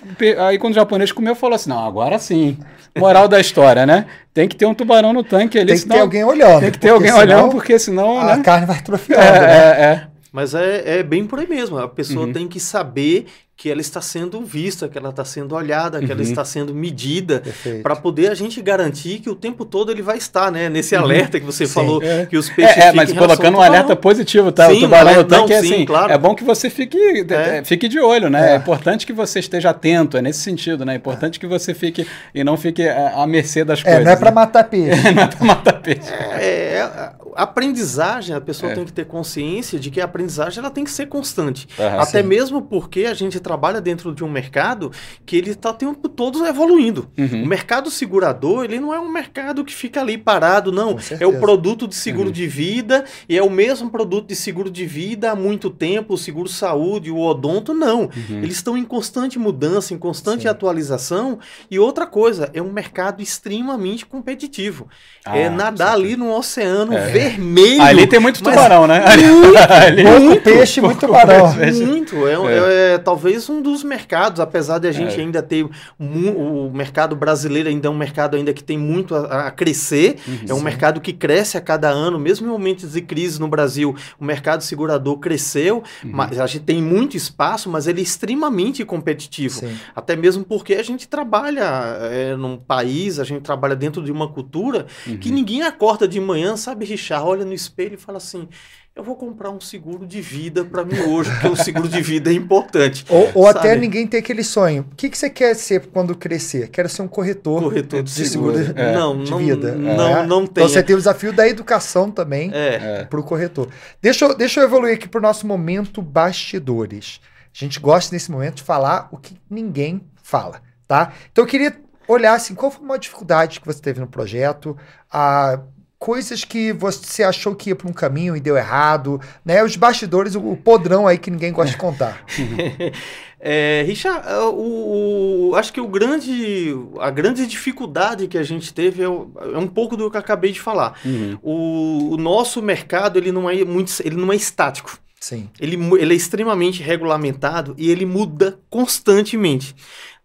aí quando o japonês comeu, falou assim: não, agora sim. Moral da história, né? Tem que ter um tubarão no tanque ali. Tem que ter alguém olhando. Tem que ter alguém olhando, porque senão. A né? carne vai atrofiando. É, né? é, é. Mas é, é, bem por aí mesmo. A pessoa uhum. tem que saber que ela está sendo vista, que ela está sendo olhada, que uhum. ela está sendo medida, para poder a gente garantir que o tempo todo ele vai estar, né? Nesse uhum. alerta que você sim. falou é. que os é, peixes. É, é mas colocando um alerta positivo, tá? Sim, o tubarão no tanque é sim, assim. Claro. É bom que você fique, é. é, é fique de olho, né? É. importante que você esteja atento, é nesse sentido, né? É importante que você fique e não fique à mercê das coisas. Não é para né? matar peixe. não é para matar peixe. É, aprendizagem, a pessoa tem que ter consciência de que a aprendizagem ela tem que ser constante. Até sim. mesmo porque a gente trabalha dentro de um mercado que ele está o tempo todo evoluindo. Uhum. O mercado segurador, ele não é um mercado que fica ali parado, não. É o produto de seguro uhum. de vida e é o mesmo produto de seguro de vida há muito tempo, o seguro saúde, o odonto, não. Uhum. Eles estão em constante mudança, em constante Sim. atualização. E outra coisa, é um mercado extremamente competitivo. É ah, é nadar ali no oceano é. vermelho. Ali tem muito tubarão, né? Muito, ali... muito, peixe, muito tubarão. Muito. É, é, é talvez talvez um dos mercados, apesar de a gente é. ainda ter o mercado brasileiro ainda é um mercado ainda que tem muito a, a crescer, uhum, é um sim. mercado que cresce a cada ano, mesmo em momentos de crise no Brasil, o mercado segurador cresceu, uhum. mas a gente tem muito espaço, mas ele é extremamente competitivo, sim. até mesmo porque a gente trabalha é, num país, a gente trabalha dentro de uma cultura uhum. que ninguém acorda de manhã, sabe, Richard, olha no espelho e fala assim eu vou comprar um seguro de vida para mim hoje, porque o seguro de vida é importante. Ou, ou até ninguém ter aquele sonho. O que, que você quer ser quando crescer? Quero ser um corretor, corretor de, de seguro, seguro de, é. não, de não, vida. Não, é. não tem. Então você tem o desafio da educação também é. é. para o corretor. Deixa eu, deixa eu evoluir aqui para o nosso momento bastidores. A gente gosta nesse momento de falar o que ninguém fala, tá? Então eu queria olhar assim, qual foi a maior dificuldade que você teve no projeto, a coisas que você achou que ia para um caminho e deu errado, né? Os bastidores, o podrão aí que ninguém gosta de contar. é, Richard, é, o, o, acho que o grande, a grande dificuldade que a gente teve é, é um pouco do que eu acabei de falar. Uhum. O, o nosso mercado ele não é muito, ele não é estático. Sim. Ele, ele é extremamente regulamentado e ele muda constantemente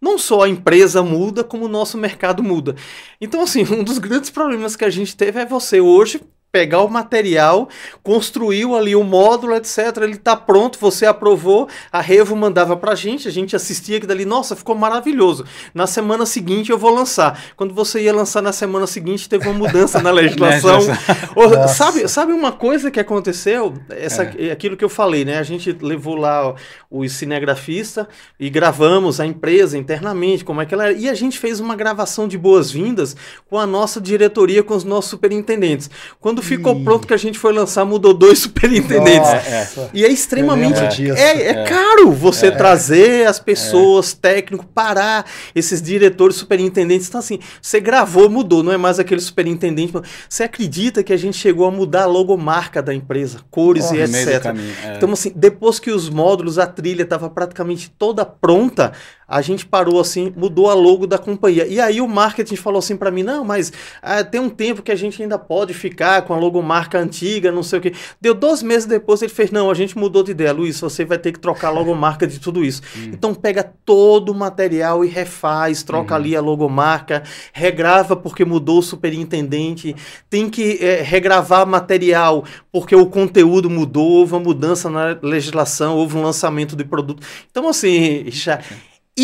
não só a empresa muda, como o nosso mercado muda. Então, assim, um dos grandes problemas que a gente teve é você hoje pegar o material, construiu ali o módulo, etc. Ele está pronto, você aprovou, a Revo mandava para a gente, a gente assistia aqui dali, nossa, ficou maravilhoso. Na semana seguinte eu vou lançar. Quando você ia lançar na semana seguinte, teve uma mudança na legislação. Né, Ou, sabe, sabe uma coisa que aconteceu? Essa, é. é. Aquilo que eu falei, né? A gente levou lá os cinegrafistas e gravamos a empresa internamente, como é que ela era. E a gente fez uma gravação de boas-vindas com a nossa diretoria, com os nossos superintendentes. Quando quando ficou pronto que a gente foi lançar, mudou dois superintendentes. Nossa. É. E é extremamente. É, assim. é, caro você é. trazer as é. pessoas, técnico, parar, esses diretores, superintendentes. Então, assim, você gravou, mudou, não é mais aquele superintendente. Você acredita que a gente chegou a mudar a logomarca da empresa, cores e etc. É. então, assim, depois que os módulos, a trilha estava praticamente toda pronta, a gente parou assim, mudou a logo da companhia. E aí o marketing falou assim para mim: não, mas ah, tem um tempo que a gente ainda pode ficar com a logomarca antiga, não sei o quê. Deu dois meses depois, ele fez: não, a gente mudou de ideia, Luiz, você vai ter que trocar a logomarca de tudo isso. Hum. Então pega todo o material e refaz, troca uhum. ali a logomarca, regrava porque mudou o superintendente, tem que é, regravar material porque o conteúdo mudou, houve uma mudança na legislação, houve um lançamento de produto. Então, assim, já.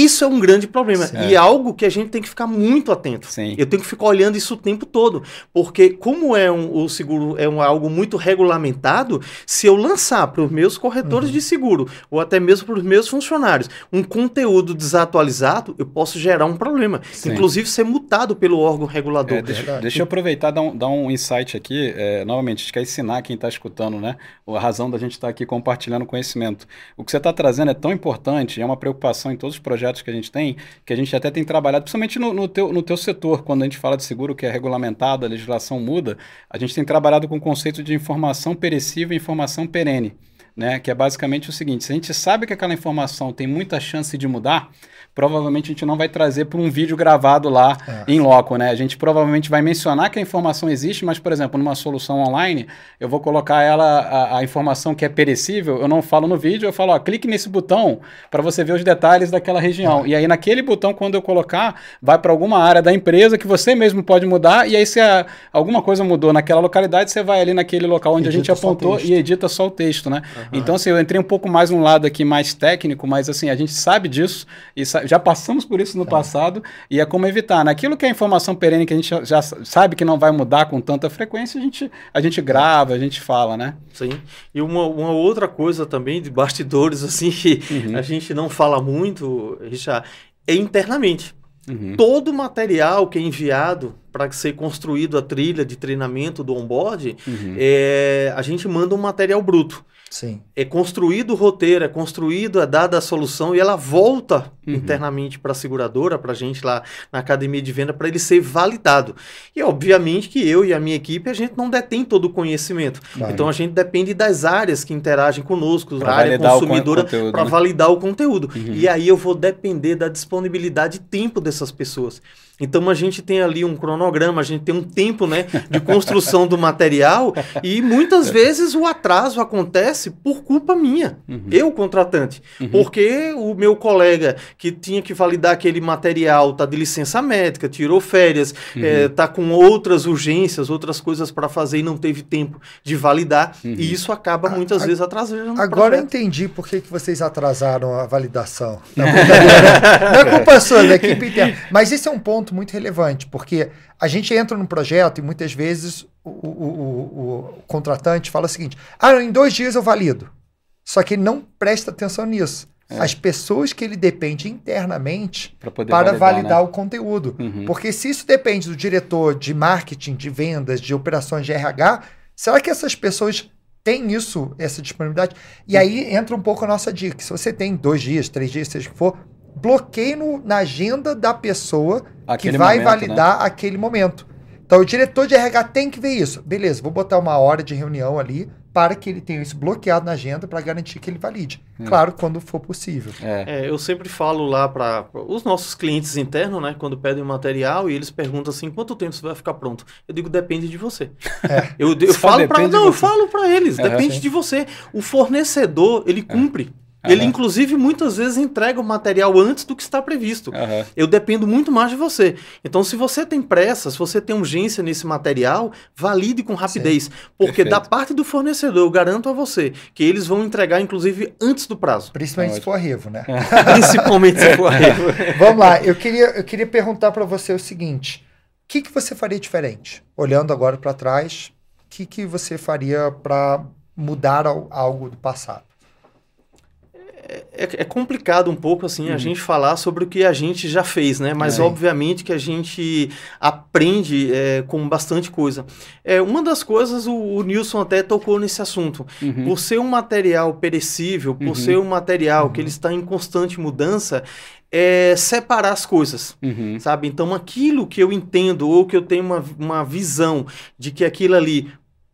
Isso é um grande problema certo. e é algo que a gente tem que ficar muito atento. Sim. Eu tenho que ficar olhando isso o tempo todo, porque como é um, o seguro é um, algo muito regulamentado, se eu lançar para os meus corretores uhum. de seguro ou até mesmo para os meus funcionários um conteúdo desatualizado, eu posso gerar um problema, Sim. inclusive ser multado pelo órgão regulador. É, deixa, deixa, eu aproveitar dar um, dar um insight aqui, é, novamente, a gente quer é ensinar quem está escutando, né? A razão da gente estar tá aqui compartilhando conhecimento. O que você está trazendo é tão importante, é uma preocupação em todos os projetos projetos que a gente tem, que a gente até tem trabalhado, principalmente no, no, teu, no teu setor, quando a gente fala de seguro que é regulamentado, a legislação muda, a gente tem trabalhado com o conceito de informação perecível e informação perene né? Que é basicamente o seguinte: se a gente sabe que aquela informação tem muita chance de mudar, provavelmente a gente não vai trazer para um vídeo gravado lá é. em loco, né? A gente provavelmente vai mencionar que a informação existe, mas, por exemplo, numa solução online, eu vou colocar ela, a, a informação que é perecível, eu não falo no vídeo, eu falo, ó, clique nesse botão para você ver os detalhes daquela região. É. E aí, naquele botão, quando eu colocar, vai para alguma área da empresa que você mesmo pode mudar, e aí, se a, alguma coisa mudou naquela localidade, você vai ali naquele local onde edita a gente apontou e edita só o texto, né? É. Então, assim, eu entrei um pouco mais um lado aqui mais técnico, mas assim, a gente sabe disso e já passamos por isso no tá. passado e é como evitar. Naquilo né? que é informação perene que a gente já sabe que não vai mudar com tanta frequência, a gente, a gente grava, a gente fala, né? Sim. E uma, uma outra coisa também de bastidores, assim, que uhum. a gente não fala muito, Richard, é internamente. Uhum. Todo o material que é enviado para ser construído a trilha de treinamento do onboard, uhum. é, a gente manda um material bruto. Sim. É construído o roteiro, é construído, é dada a solução e ela volta uhum. internamente para a seguradora, para a gente lá na academia de venda, para ele ser validado. E obviamente que eu e a minha equipe, a gente não detém todo o conhecimento. Então a gente depende das áreas que interagem conosco, pra a área consumidora, para né? validar o conteúdo. Uhum. E aí eu vou depender da disponibilidade e tempo dessas pessoas. Então a gente tem ali um cronograma, a gente tem um tempo né, de construção do material e muitas é. vezes o atraso acontece por culpa minha, uhum. eu contratante, uhum. porque o meu colega que tinha que validar aquele material está de licença médica, tirou férias, está uhum. é, com outras urgências, outras coisas para fazer e não teve tempo de validar e uhum. isso acaba muitas a, vezes atrasando. Agora eu entendi por que, que vocês atrasaram a validação. Não, é culpa sua, é da equipe inteira. Mas esse é um ponto ponto muito relevante, porque a gente entra num projeto e muitas vezes o, o, o, o contratante fala o seguinte: ah, em dois dias eu valido. Só que ele não presta atenção nisso. É. As pessoas que ele depende internamente para validar, validar né? o conteúdo. Uhum. Porque se isso depende do diretor de marketing, de vendas, de operações de RH, será que essas pessoas têm isso, essa disponibilidade? E uhum. aí entra um pouco a nossa dica. Se você tem dois dias, três dias, seja o que for, bloqueio no, na agenda da pessoa aquele que vai momento, né? validar né? aquele momento. Então, o diretor de RH tem que ver isso. Beleza, vou botar uma hora de reunião ali para que ele tenha isso bloqueado na agenda para garantir que ele valide. É. Claro, quando for possível. É. É, eu sempre falo lá para os nossos clientes internos, né? Quando pedem material e eles perguntam assim, quanto tempo você vai ficar pronto? Eu digo, depende de você. É. Eu, eu, falo pra, não, para não, eu falo para eles, é, depende assim. de você. O fornecedor ele é. cumpre. Uhum. Ele, inclusive, muitas vezes entrega o material antes do que está previsto. Uhum. Eu dependo muito mais de você. Então, se você tem pressa, se você tem urgência nesse material, valide com rapidez. Sim. Porque Perfeito. da parte do fornecedor, eu garanto a você que eles vão entregar, inclusive, antes do prazo. Principalmente se então, for arrevo, né? É. Principalmente se for arrevo. Vamos lá, eu queria, eu queria perguntar para você o seguinte. O que, que você faria diferente? Olhando agora para trás, o que, que você faria para mudar algo do passado? É, é, é, complicado um pouco assim uhum. a gente falar sobre o que a gente já fez, né? Mas é. obviamente que a gente aprende é, com bastante coisa. É, uma das coisas, o, o Nilson até tocou nesse assunto. Uhum. Por ser um material perecível, por uhum. ser um material que uhum. ele está em constante mudança, é separar as coisas, uhum. sabe? Então, aquilo que eu entendo ou que eu tenho uma, uma visão de que aquilo ali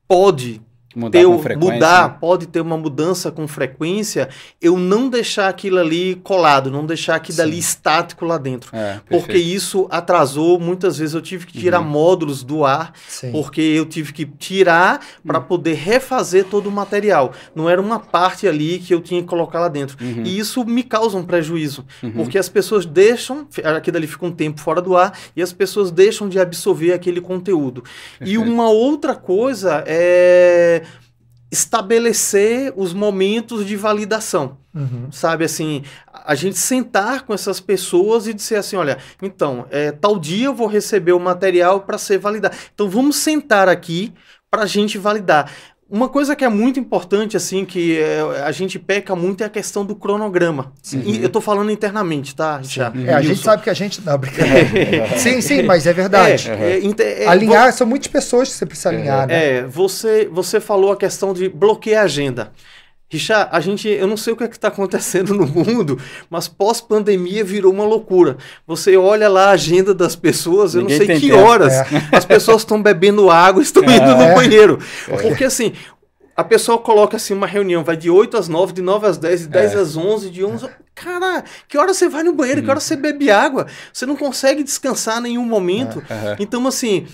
pode Mudar ter, mudar, né? pode ter uma mudança com frequência, eu não deixar aquilo ali colado, não deixar aquilo ali estático lá dentro. É, porque isso atrasou, muitas vezes eu tive que tirar uhum. módulos do ar, Sim. porque eu tive que tirar para uhum. poder refazer todo o material. Não era uma parte ali que eu tinha que colocar lá dentro. Uhum. E isso me causa um prejuízo, uhum. porque as pessoas deixam, aquilo ali fica um tempo fora do ar, e as pessoas deixam de absorver aquele conteúdo. Perfeito. E uma outra coisa é estabelecer os momentos de validação. Uhum. Sabe assim, a gente sentar com essas pessoas e dizer assim: olha, então, é, tal dia eu vou receber o material para ser validado. Então vamos sentar aqui para a gente validar. Uma coisa que é muito importante, assim, que é, a gente peca muito é a questão do cronograma. Uhum. eu estou falando internamente, tá? Já. Uhum. É, a gente sabe que a gente. Não, brincadeira. É. sim, sim, mas é verdade. É, é, é, Alinhar, vo... são muitas pessoas que você precisa alinhar, né? É, você, você falou a questão de bloquear a agenda. Richard, a gente, eu não sei o que é está acontecendo no mundo, mas pós-pandemia virou uma loucura. Você olha lá a agenda das pessoas, Ninguém eu não sei que tempo. horas, é. as pessoas estão bebendo água, estão é. indo no é. banheiro. É. Porque assim, a pessoa coloca assim uma reunião, vai de 8 às 9, de 9 às 10, de 10 é. às 11, de 11. Cara, que hora você vai no banheiro, que hora uhum. você bebe água? Você não consegue descansar em nenhum momento. É. Uhum. Então, assim,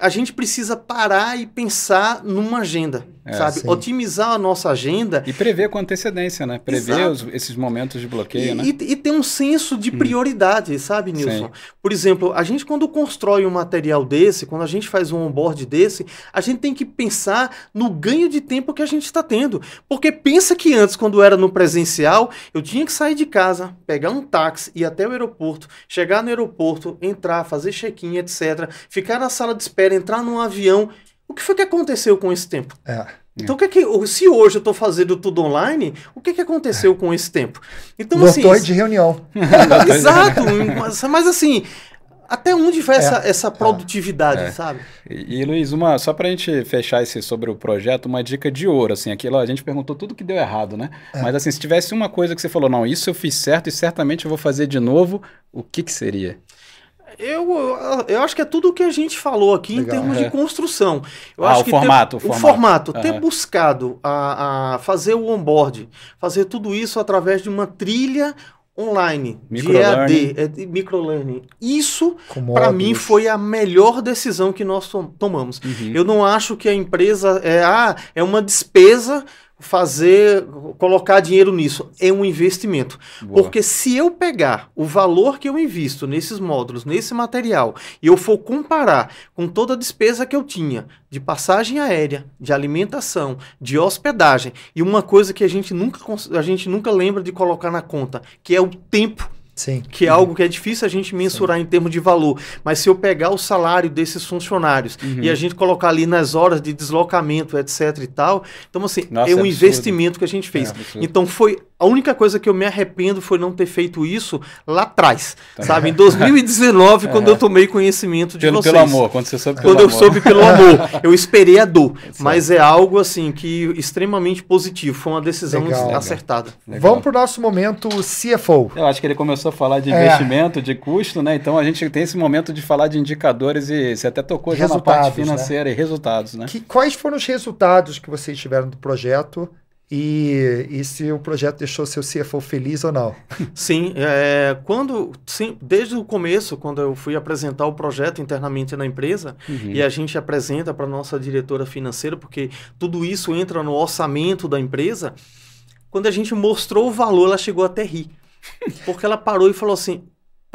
a gente precisa parar e pensar numa agenda. É, sabe? Sim. Otimizar a nossa agenda. E prever com antecedência, né? Prever os, esses momentos de bloqueio, e, né? E, e, ter um senso de hum. prioridade, hum. sabe, Nilson? Sim. Por exemplo, a gente quando constrói um material desse, quando a gente faz um onboard desse, a gente tem que pensar no ganho de tempo que a gente está tendo. Porque pensa que antes, quando era no presencial, eu tinha que sair de casa, pegar um táxi, ir até o aeroporto, chegar no aeroporto, entrar, fazer check-in, etc. Ficar na sala de espera, entrar num avião o que foi que aconteceu com esse tempo? É. Então, o é. que é que, se hoje eu estou fazendo tudo online, o que é que aconteceu é. com esse tempo? Então, Doutor assim, de reunião. Exato, mas, mas assim, até onde vai é, essa, essa é. produtividade, é. sabe? E, e, Luiz, uma, só para a gente fechar esse sobre o projeto, uma dica de ouro, assim, aquilo, a gente perguntou tudo que deu errado, né? É. Mas assim, se tivesse uma coisa que você falou, não, isso eu fiz certo e certamente eu vou fazer de novo, o que que seria? Eu, eu acho que é tudo o que a gente falou aqui Legal. em termos uhum. de é. construção. Eu ah, acho o, que formato, ter, o formato. O formato. Uhum. Ter buscado a, a fazer o onboard, fazer tudo isso através de uma trilha online, micro de EAD, é microlearning. Isso, para mim, foi a melhor decisão que nós tomamos. Uhum. Eu não acho que a empresa é, ah, é uma despesa fazer, colocar dinheiro nisso. É um investimento. Boa. Porque se eu pegar o valor que eu invisto nesses módulos, nesse material, e eu for comparar com toda a despesa que eu tinha de passagem aérea, de alimentação, de hospedagem, e uma coisa que a gente nunca, a gente nunca lembra de colocar na conta, que é o tempo Sim. Que é algo que é difícil a gente mensurar Sim. em termos de valor. Mas se eu pegar o salário desses funcionários uhum. e a gente colocar ali nas horas de deslocamento, etc e tal, então assim, Nossa, é, é um investimento que a gente fez. É então foi a única coisa que eu me arrependo foi não ter feito isso lá atrás, tá. sabe? Em 2019, é. quando é. eu tomei conhecimento de pelo, vocês. Pelo amor, quando você soube pelo quando amor. Quando eu soube pelo amor. Eu esperei a dor. Tá mas é algo, assim, que extremamente positivo. Foi uma decisão Legal. acertada. Legal. Vamos para o nosso momento CFO. Eu acho que ele começou a falar de é. investimento, é. de custo, né? Então, a gente tem esse momento de falar de indicadores e você até tocou resultados, já na parte né? financeira né? e resultados, né? Que, quais foram os resultados que vocês tiveram do projeto e, e se o projeto deixou seu CFO feliz ou não. Sim, é, quando sim, desde o começo, quando eu fui apresentar o projeto internamente na empresa, uhum. e a gente apresenta para a nossa diretora financeira, porque tudo isso entra no orçamento da empresa, quando a gente mostrou o valor, ela chegou até rir. Porque ela parou e falou assim: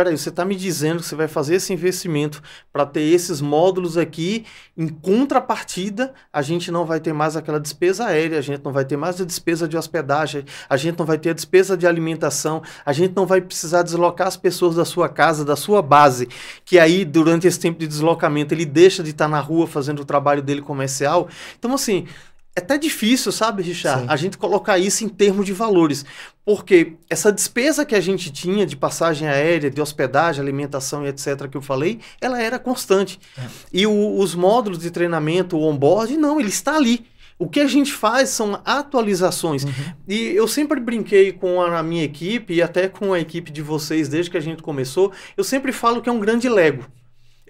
peraí, você está me dizendo que você vai fazer esse investimento para ter esses módulos aqui, em contrapartida, a gente não vai ter mais aquela despesa aérea, a gente não vai ter mais a despesa de hospedagem, a gente não vai ter a despesa de alimentação, a gente não vai precisar deslocar as pessoas da sua casa, da sua base, que aí, durante esse tempo de deslocamento, ele deixa de estar tá na rua fazendo o trabalho dele comercial. Então, assim, é até difícil, sabe, Richard? Sim. A gente colocar isso em termos de valores. Porque essa despesa que a gente tinha de passagem aérea, de hospedagem, alimentação e etc., que eu falei, ela era constante. É. E o, os módulos de treinamento, o onboard, não, ele está ali. O que a gente faz são atualizações. Uhum. E eu sempre brinquei com a minha equipe e até com a equipe de vocês desde que a gente começou. Eu sempre falo que é um grande Lego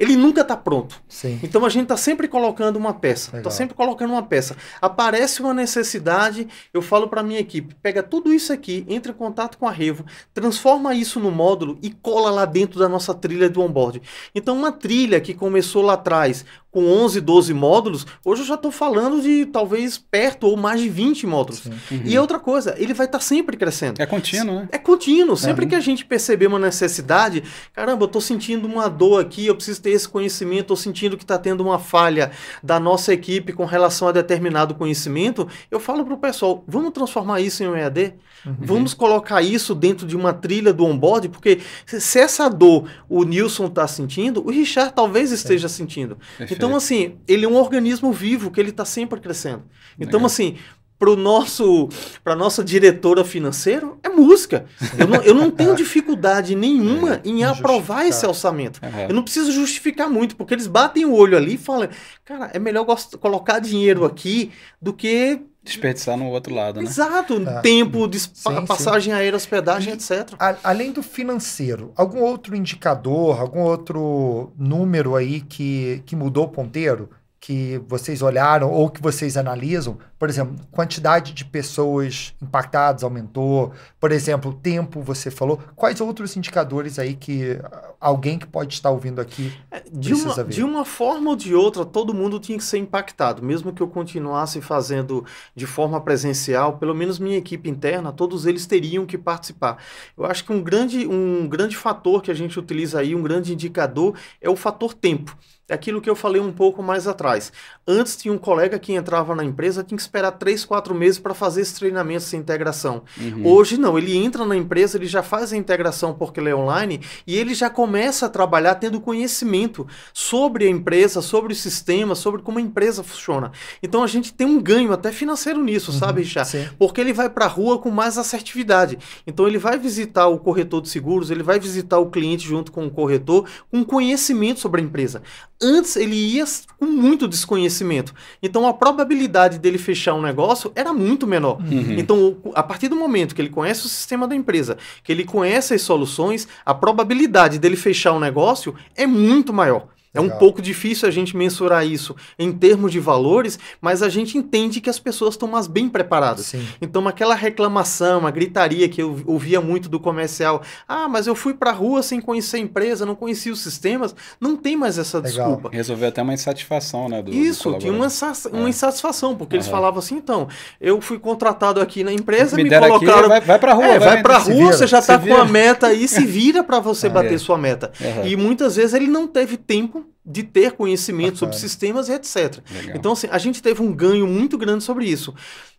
ele nunca está pronto. Sim. Então a gente está sempre colocando uma peça, está sempre colocando uma peça. Aparece uma necessidade, eu falo para minha equipe, pega tudo isso aqui, entra em contato com a Revo, transforma isso no módulo e cola lá dentro da nossa trilha do onboard. Então uma trilha que começou lá atrás com 11, 12 módulos, hoje eu já estou falando de talvez perto ou mais de 20 módulos. Uhum. E outra coisa, ele vai estar tá sempre crescendo. É contínuo, né? É contínuo. Sempre uhum. que a gente perceber uma necessidade, caramba, eu estou sentindo uma dor aqui, eu preciso ter esse conhecimento, estou sentindo que está tendo uma falha da nossa equipe com relação a determinado conhecimento, eu falo para o pessoal, vamos transformar isso em um EAD? Uhum. Vamos colocar isso dentro de uma trilha do onboard? Porque se essa dor o Nilson está sentindo, o Richard talvez esteja é. sentindo. Perfeito. Então, então, é. assim, ele é um organismo vivo que ele está sempre crescendo. Então, é. assim, para nosso para nossa diretora financeira é música. Eu não, eu não tenho dificuldade nenhuma é, em aprovar esse orçamento. É. Eu não preciso justificar muito, porque eles batem o olho ali e falam: "Cara, é melhor colocar dinheiro aqui do que desperdiçar no outro lado, né? Exato, ah, tempo, sim, passagem sim. aérea, hospedagem, e, etc. A, além do financeiro, algum outro indicador, algum outro número aí que, que mudou o ponteiro? que vocês olharam ou que vocês analisam, por exemplo, quantidade de pessoas impactadas aumentou, por exemplo, tempo você falou, quais outros indicadores aí que ah, alguém que pode estar ouvindo aqui é, de precisa uma, ver? De uma forma ou de outra, todo mundo tinha que ser impactado, mesmo que eu continuasse fazendo de forma presencial, pelo menos minha equipe interna, todos eles teriam que participar. Eu acho que um grande, um grande fator que a gente utiliza aí, um grande indicador é o fator tempo. É aquilo que eu falei um pouco mais atrás. Antes tinha um colega que entrava na empresa, tinha que esperar 3, 4 meses para fazer esse treinamento, essa integração. Uhum. Hoje não, ele entra na empresa, ele já faz a integração porque ele é online e ele já começa a trabalhar tendo conhecimento sobre a empresa, sobre o sistema, sobre como a empresa funciona. Então a gente tem um ganho até financeiro nisso, uhum. sabe, Richard? Porque ele vai para a rua com mais assertividade. Então ele vai visitar o corretor de seguros, ele vai visitar o cliente junto com o corretor com conhecimento sobre a empresa antes ele ia com muito desconhecimento. Então a probabilidade dele fechar um negócio era muito menor. Uhum. Então, a partir do momento que ele conhece o sistema da empresa, que ele conhece as soluções, a probabilidade dele fechar um negócio é muito maior. É um pouco difícil a gente mensurar isso em termos de valores, mas a gente entende que as pessoas estão mais bem preparadas. Sim. Então, aquela reclamação, a gritaria que eu ouvia muito do comercial: ah, mas eu fui para a rua sem conhecer a empresa, não conheci os sistemas, não tem mais essa Legal. desculpa. Resolveu até uma insatisfação, né? Do, isso, do tinha uma, uma é. insatisfação, porque uhum. eles falavam assim: então, eu fui contratado aqui na empresa, me, me colocaram. Aqui, vai, vai para rua, é, vai, vai para rua, vira, você já está com a meta aí, se vira para você ah, bater é. sua meta. Uhum. E muitas vezes ele não teve tempo de ter conhecimento ah, sobre sistemas e etc. Legal. Então, assim, a gente teve um ganho muito grande sobre isso.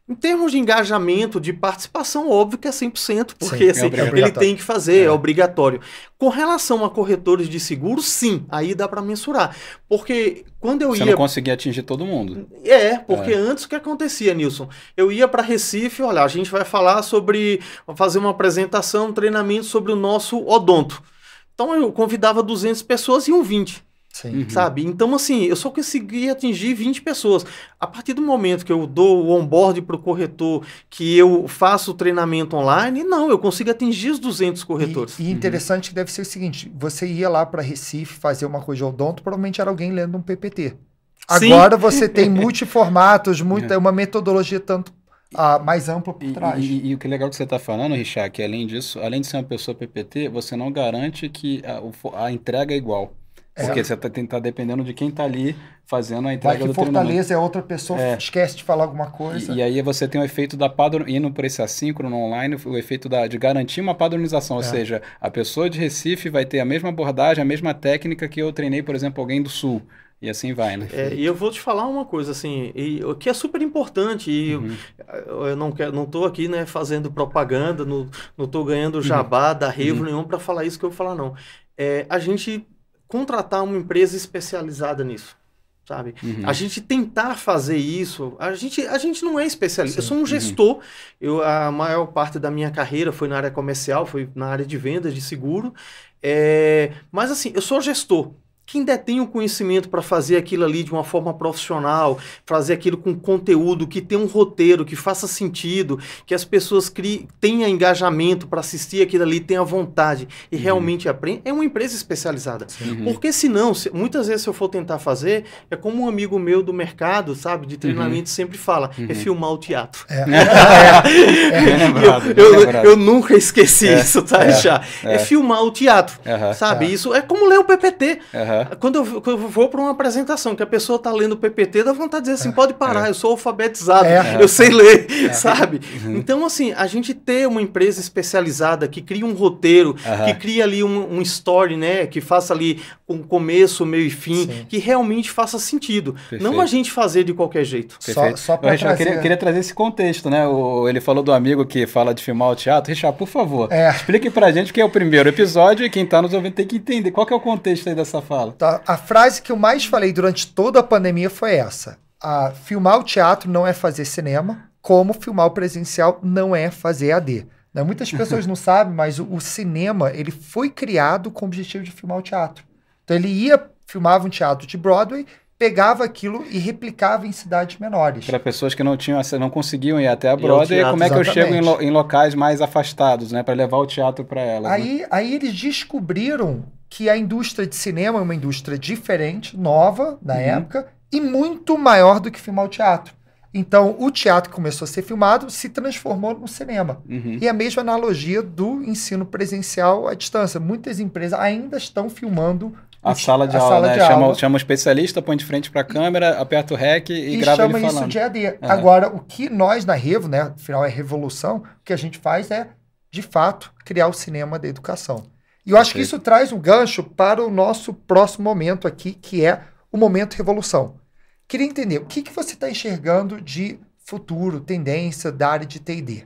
Em termos de engajamento, de participação, óbvio que é 100%, porque sim, é assim, é ele tem que fazer, é. é. obrigatório. Com relação a corretores de seguro, sim, aí dá para mensurar. Porque quando eu Você ia... Você não conseguia atingir todo mundo. É, porque é. antes o que acontecia, Nilson? Eu ia para Recife, olha, a gente vai falar sobre, fazer uma apresentação, um treinamento sobre o nosso odonto. Então eu convidava 200 pessoas e um 20. Sim. Uhum. Sabe? Então, assim, eu só consegui atingir 20 pessoas. A partir do momento que eu dou o onboard para o corretor, que eu faço o treinamento online, não, eu consigo atingir os 200 corretores. E, e uhum. interessante uhum. deve ser o seguinte: você ia lá para Recife fazer uma coisa de odonto, provavelmente era alguém lendo um PPT. Agora Sim. você tem multiformatos, muita, é. É uma metodologia tanto ah, mais ampla por trás. E, e, e, o que é legal que você está falando, Richard, é que além disso, além de ser uma pessoa PPT, você não garante que a, a entrega é igual. É. Porque é. você tá, tá dependendo de quem tá ali fazendo a entrega Vai que do fortaleza treinamento. é outra pessoa, é. esquece de falar alguma coisa. E, e, aí você tem o efeito da padron... indo por esse assíncrono online, o efeito da, de garantir uma padronização, é. ou seja, a pessoa de Recife vai ter a mesma abordagem, a mesma técnica que eu treinei, por exemplo, alguém do Sul. E assim vai, né? É, e eu vou te falar uma coisa, assim, e, o que é super importante, e uhum. eu, eu, não quero, não tô aqui, né, fazendo propaganda, não, não ganhando jabá uhum. da Revo uhum. nenhum para falar isso que eu vou falar, não. É, a gente contratar uma empresa especializada nisso, sabe? Uhum. A gente tentar fazer isso, a gente, a gente não é especialista. Sim. Eu sou um uhum. gestor, uhum. eu, a maior parte da minha carreira foi na área comercial, foi na área de vendas, de seguro, é, mas assim, eu sou gestor quem detém o conhecimento para fazer aquilo ali de uma forma profissional, fazer aquilo com conteúdo, que tenha um roteiro, que faça sentido, que as pessoas tenham engajamento para assistir aquilo ali, tenha vontade e uhum. realmente aprenda, é uma empresa especializada. Uhum. Porque senão, se, muitas vezes se eu for tentar fazer, é como um amigo meu do mercado, sabe, de treinamento uhum. sempre fala, é uhum. filmar o teatro. É. É, é eu, nunca esqueci isso, tá, é. já? É. filmar o teatro, sabe? Isso é como ler o PPT. Uhum. Uhum. Quando, eu, quando, eu, vou para uma apresentação que a pessoa está lendo o PPT, dá vontade de dizer assim: ah, pode parar, é. eu sou alfabetizado, é. eu sei ler, é. sabe? Uhum. Então, assim, a gente ter uma empresa especializada que cria um roteiro, uhum. que cria ali um, um, story, né? Que faça ali um começo, meio e fim, Sim. que realmente faça sentido. Perfeito. Não a gente fazer de qualquer jeito. Perfeito. Só, só para trazer... queria, queria trazer esse contexto, né? O, ele falou do amigo que fala de filmar o teatro. Richard, por favor, é. explique para gente que é o primeiro episódio e quem está nos ouvindo tem que entender qual que é o contexto aí dessa fala. Tá? A frase que eu mais falei durante toda a pandemia foi essa. A filmar o teatro não é fazer cinema, como filmar o presencial não é fazer AD. Né? Muitas pessoas não sabem, mas o, o, cinema ele foi criado com o objetivo de filmar o teatro. Então ele ia, filmava um teatro de Broadway pegava aquilo e replicava em cidades menores. Para pessoas que não tinham, não conseguiam ir até a Broadway, teatro, como é que exatamente. eu chego em, lo, em, locais mais afastados, né, para levar o teatro para ela né? Aí, né? aí eles descobriram que a indústria de cinema é uma indústria diferente, nova na uhum. época e muito maior do que filmar o teatro. Então, o teatro que começou a ser filmado se transformou no cinema. Uhum. E a mesma analogia do ensino presencial à distância. Muitas empresas ainda estão filmando a sala de a aula, sala né? De chama, aula. chama especialista, põe de frente para a câmera, aperta o REC e, e grava chama ele falando. isso de AD. É. Agora, o que nós na Revo, né, afinal é revolução, o que a gente faz é, de fato, criar o cinema da educação. E eu acho que isso traz um gancho para o nosso próximo momento aqui, que é o momento revolução. Queria entender, o que, que você está enxergando de futuro, tendência da área de T&D?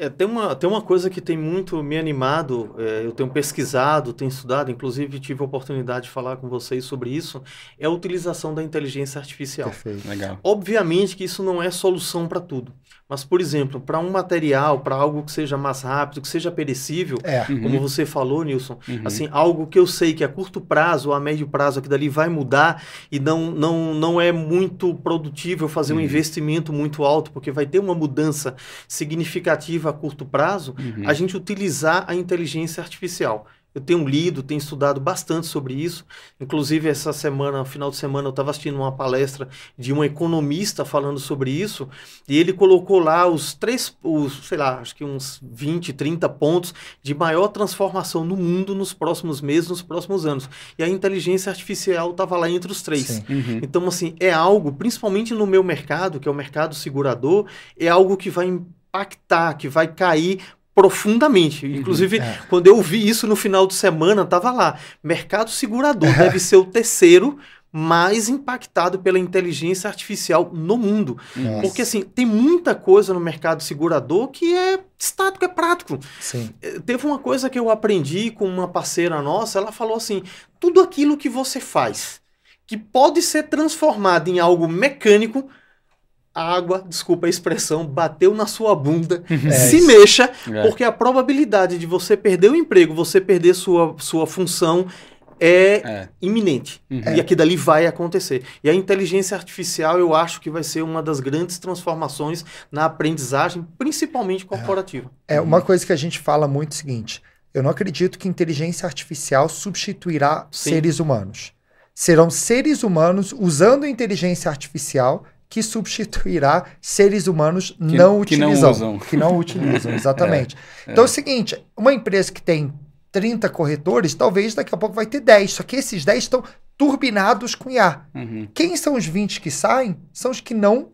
É, tem, uma, tem uma coisa que tem muito me animado, é, eu tenho pesquisado, tenho estudado, inclusive tive a oportunidade de falar com vocês sobre isso, é a utilização da inteligência artificial. Perfeito, legal. Obviamente que isso não é solução para tudo. Mas, por exemplo, para um material, para algo que seja mais rápido, que seja perecível, é. uhum. como você falou, Nilson, uhum. assim, algo que eu sei que a curto prazo ou a médio prazo aqui dali vai mudar e não, não, não é muito produtivo fazer uhum. um investimento muito alto, porque vai ter uma mudança significativa a curto prazo, uhum. a gente utilizar a inteligência artificial. Eu tenho lido, tenho estudado bastante sobre isso. Inclusive, essa semana, final de semana, eu estava assistindo uma palestra de um economista falando sobre isso, e ele colocou lá os três, os, sei lá, acho que uns 20, 30 pontos de maior transformação no mundo nos próximos meses, nos próximos anos. E a inteligência artificial estava lá entre os três. Uhum. Então, assim, é algo, principalmente no meu mercado, que é o mercado segurador, é algo que vai impactar, que vai cair profundamente. Uhum. Inclusive, uhum, é. quando eu vi isso no final de semana, estava lá, mercado segurador deve ser o terceiro mais impactado pela inteligência artificial no mundo. Nossa. Porque assim, tem muita coisa no mercado segurador que é estático, é prático. Sim. Eh, teve uma coisa que eu aprendi com uma parceira nossa, ela falou assim: tudo aquilo que você faz que pode ser transformado em algo mecânico, a água, desculpa a expressão, bateu na sua bunda, é se isso. mexa, é. porque a probabilidade de você perder o emprego, você perder sua, sua função é, é. iminente. Uhum. E aqui dali vai acontecer. E a inteligência artificial, eu acho que vai ser uma das grandes transformações na aprendizagem, principalmente é. corporativa. É, uma uhum. coisa que a gente fala muito é o seguinte, eu não acredito que inteligência artificial substituirá Sim. seres humanos serão seres humanos usando inteligência artificial que substituirá seres humanos que, não que utilizam. Não que não utilizam, exatamente. É, é. então é. é o seguinte: uma empresa que tem 30 corretores, talvez daqui a pouco vai ter 10. Só que esses 10 estão turbinados com IA. Uhum. Quem são os 20 que saem? São os que não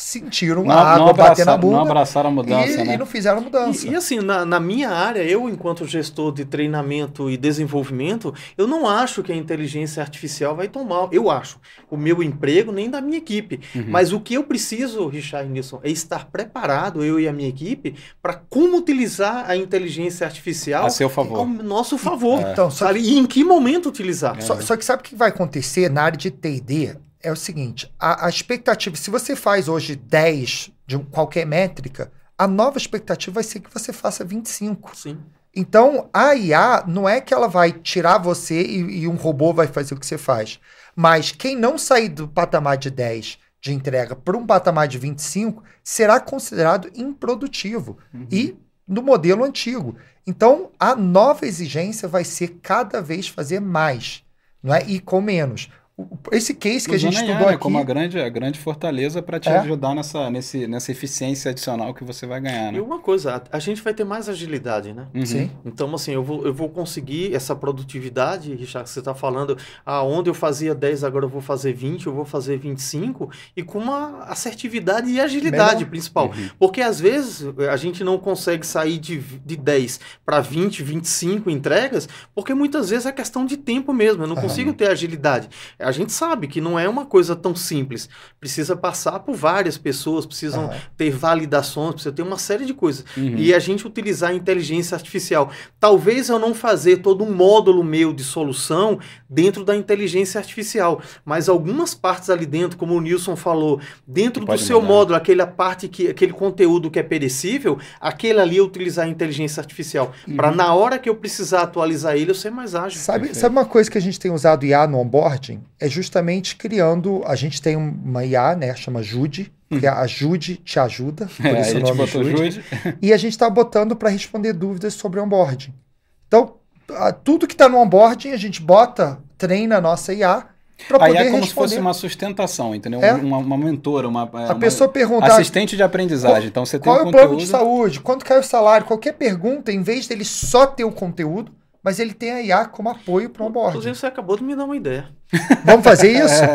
sentiram não, a água não bater na bunda. Não abraçaram a mudança, e, né? e não fizeram a mudança. E, e assim, na, na, minha área, eu enquanto gestor de treinamento e desenvolvimento, eu não acho que a inteligência artificial vai tomar, eu acho, o meu emprego nem da minha equipe. Uhum. Mas o que eu preciso, Richard Nilsson, é estar preparado, eu e a minha equipe, para como utilizar a inteligência artificial a seu favor. ao nosso favor. É. Então, sabe? Que... E em que momento utilizar. É. Só, só que sabe o que vai acontecer na área de T&D? é o seguinte: a, a expectativa, se você faz hoje 10 de qualquer métrica, a nova expectativa vai ser que você faça 25. Sim. Então, a IA não é que ela vai tirar você e, e, um robô vai fazer o que você faz. Mas quem não sair do patamar de 10 de entrega para um patamar de 25 será considerado improdutivo. Uhum. E no modelo antigo. Então, a nova exigência vai ser cada vez fazer mais não é? e com menos esse case que a gente estudou aqui... como a grande, a grande fortaleza para te é? ajudar nessa, nesse, nessa eficiência adicional que você vai ganhar, né? E uma coisa, a, a gente vai ter mais agilidade, né? Uhum. Sim. Então, assim, eu vou, eu vou conseguir essa produtividade, Richard, que você está falando, aonde eu fazia 10, agora eu vou fazer 20, eu vou fazer 25, e com uma assertividade e agilidade principal. Uhum. Porque, às vezes, a gente não consegue sair de, de 10 para 20, 25 entregas, porque muitas vezes é questão de tempo mesmo, eu não uhum. consigo ter agilidade a gente sabe que não é uma coisa tão simples. Precisa passar por várias pessoas, precisam uhum. ter validações, precisa ter uma série de coisas. Uhum. E a gente utilizar a inteligência artificial. Talvez eu não fazer todo um módulo meu de solução dentro da inteligência artificial, mas algumas partes ali dentro, como o Nilson falou, dentro do seu mudar. módulo, aquela parte que aquele conteúdo que é perecível, aquele ali eu utilizar a inteligência artificial uhum. para na hora que eu precisar atualizar ele, eu ser mais ágil. Sabe, sabe uma coisa que a gente tem usado IA no onboarding? é justamente criando. A gente tem uma IA, né? Chama Jude, que é ajude, te ajuda, é, por é, isso o nome Jude. Jude. E a gente está botando para responder dúvidas sobre onboarding. Então, a, tudo que está no onboarding, a gente bota, treina a nossa IA. Pra poder é como responder. se fosse uma sustentação, entendeu? É. Uma, uma, mentora, uma, é, a uma pessoa perguntar, assistente de aprendizagem. Qual, então você tem qual é o conteúdo... plano de saúde? Quanto cai o salário? Qualquer pergunta, em vez dele só ter o conteúdo, mas ele tem a IA como apoio para o onboarding. Inclusive, você acabou de me dar uma ideia. Vamos fazer isso?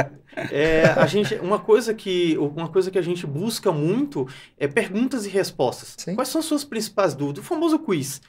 É, a gente, uma, coisa que, uma coisa que a gente busca muito é perguntas e respostas. Sim. Quais são as suas principais dúvidas? O famoso quiz.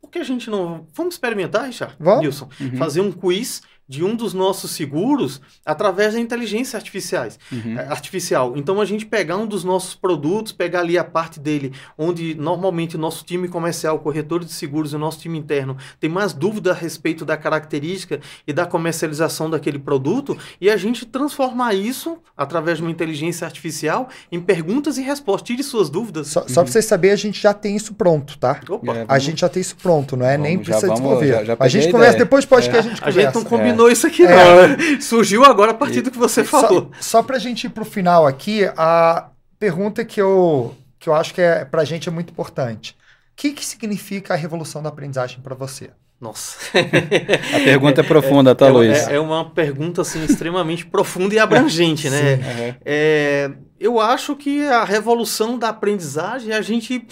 Por que a gente não. Vamos experimentar, Richard? Vamos. Nilson, uhum. fazer um quiz de um dos nossos seguros através da inteligência artificiais, uhum. Eh, artificial. Então, a gente pegar um dos nossos produtos, pegar ali a parte dele, onde normalmente o nosso time comercial, corretor de seguros e o nosso time interno tem mais dúvida a respeito da característica e da comercialização daquele produto, e a gente transformar isso, através de uma inteligência artificial, em perguntas e respostas. Tire suas dúvidas. Só, uhum. só para vocês saberem, a gente já tem isso pronto, tá? Opa. É, vamos... A gente já tem isso pronto, não é? Vamos, Nem precisa vamos, desenvolver. Já, já a gente começa, depois pode é. que a é. gente conversa. A gente não combina combinou isso aqui, é. não. Né? Surgiu agora a partir e, do que você falou. Só, só para a gente ir para o final aqui, a pergunta que eu, que eu acho que é, para a gente é muito importante. O que, que significa a revolução da aprendizagem para você? Nossa. a pergunta é profunda, tá, é, é Luiz? É, é, uma pergunta assim, extremamente profunda e abrangente, né? Sim, uhum. é, eu acho que a revolução da aprendizagem, é a gente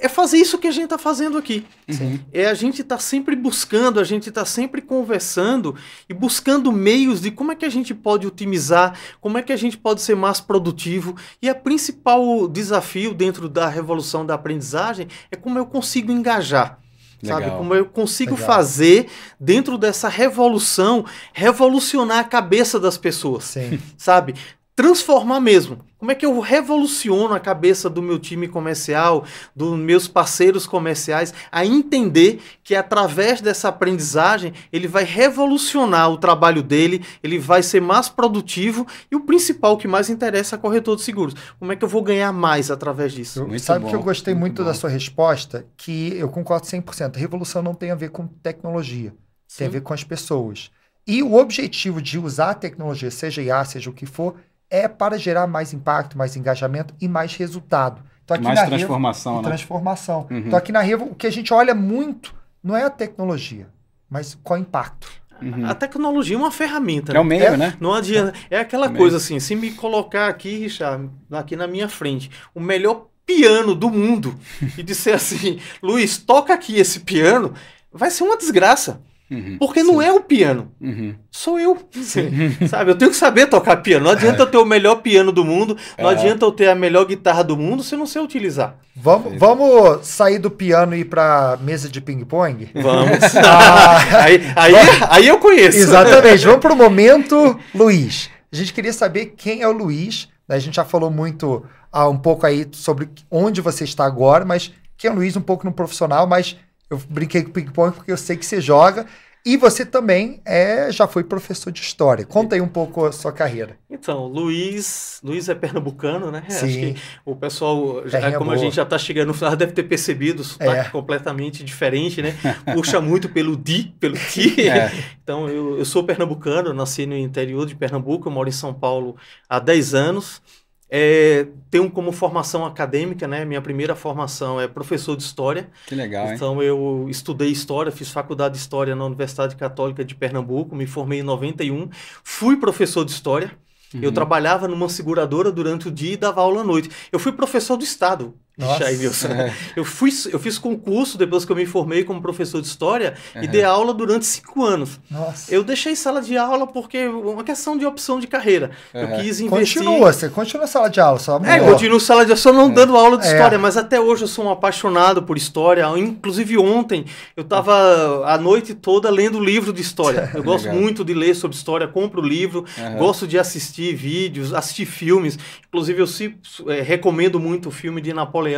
é fazer isso que a gente está fazendo aqui. Uhum. É a gente está sempre buscando, a gente está sempre conversando e buscando meios de como é que a gente pode otimizar, como é que a gente pode ser mais produtivo. E a principal desafio dentro da revolução da aprendizagem é como eu consigo engajar. Legal. Sabe? Como eu consigo Legal. fazer dentro dessa revolução revolucionar a cabeça das pessoas. Sim. Sabe? Transformar mesmo. Como é que eu revoluciono a cabeça do meu time comercial, dos meus parceiros comerciais, a entender que através dessa aprendizagem ele vai revolucionar o trabalho dele, ele vai ser mais produtivo e o principal que mais interessa é a corretor de seguros. Como é que eu vou ganhar mais através disso? Muito Sabe bom, que eu gostei muito, muito da sua resposta, que eu concordo 100%. Revolução não tem a ver com tecnologia, Sim. tem a ver com as pessoas. E o objetivo de usar a tecnologia, seja IA, seja o que for, é para gerar mais impacto, mais engajamento e mais resultado. Então, aqui mais na transformação. Revo, né? Transformação. Uhum. Então aqui na Revo, o que a gente olha muito não é a tecnologia, mas qual é o impacto. Uhum. A tecnologia é uma ferramenta. É o né? meio, é, né? Não adianta. É, é aquela é coisa assim, se me colocar aqui, Richard, aqui na minha frente, o melhor piano do mundo e disser assim, Luiz, toca aqui esse piano, vai ser uma desgraça. Uhum, Porque não sim. é o piano. Uhum. Sou eu. Sabe? Eu tenho que saber tocar piano. Não adianta é. eu ter o melhor piano do mundo, é. não adianta eu ter a melhor guitarra do mundo se eu não sei utilizar. Vamos, vamos sair do piano e ir pra mesa de ping-pong? Vamos. Ah. aí, aí, aí eu conheço. Exatamente. Vamos pro momento, Luiz. A gente queria saber quem é o Luiz. A gente já falou muito ah, um pouco aí sobre onde você está agora, mas quem é o Luiz um pouco no profissional, mas eu brinquei com ping-pong porque eu sei que você joga. E você também é, já foi professor de história. Conta aí um pouco a sua carreira. Então, Luiz, Luiz é pernambucano, né? Sim. Acho que o pessoal, já, como boa. a gente já está chegando no final, deve ter percebido, o sotaque é. completamente diferente, né? Puxa muito pelo di, pelo ti. É. Então, eu, eu sou pernambucano, nasci no interior de Pernambuco, moro em São Paulo há 10 anos. É, tenho como formação acadêmica, né? Minha primeira formação é professor de história. Que legal. Então hein? eu estudei história, fiz faculdade de história na Universidade Católica de Pernambuco, me formei em 91, fui professor de história. Uhum. Eu trabalhava numa seguradora durante o dia e dava aula à noite. Eu fui professor do estado nossa. Aí, Wilson. É. Eu, fui, eu fiz concurso depois que eu me formei como professor de história uhum. e dei aula durante cinco anos. Nossa. Eu deixei sala de aula porque é uma questão de opção de carreira. Uhum. Eu quis investir. Continua, você continua sala de aula, só É, continuo sala de aula, só não é. dando aula de é. história, é. mas até hoje eu sou um apaixonado por história. Inclusive ontem eu estava a noite toda lendo livro de história. Eu gosto muito de ler sobre história, compro livro, gosto de assistir vídeos, assistir filmes. Inclusive eu se, é, recomendo muito o filme de Napoleão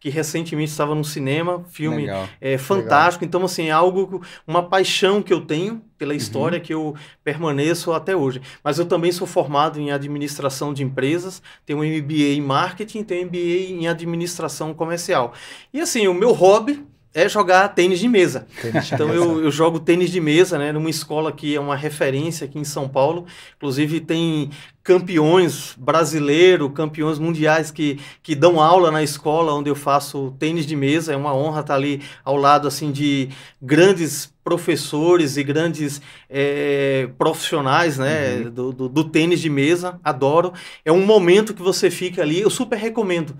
que recentemente estava no cinema, filme é, fantástico. Legal. Então, assim, é algo, uma paixão que eu tenho pela uhum. história uhum. que eu permaneço até hoje. Mas eu também sou formado em administração de empresas, tenho um MBA em marketing, tenho MBA em administração comercial. E assim, o meu hobby é jogar tênis de mesa. Tênis de então mesa. Eu, eu, jogo tênis de mesa, né? Numa escola que é uma referência aqui em São Paulo. Inclusive tem campeões brasileiros, campeões mundiais que, que dão aula na escola onde eu faço tênis de mesa. É uma honra estar ali ao lado assim de grandes professores e grandes é, profissionais né, uhum. do, do, do, tênis de mesa, adoro. É um momento que você fica ali, eu super recomendo.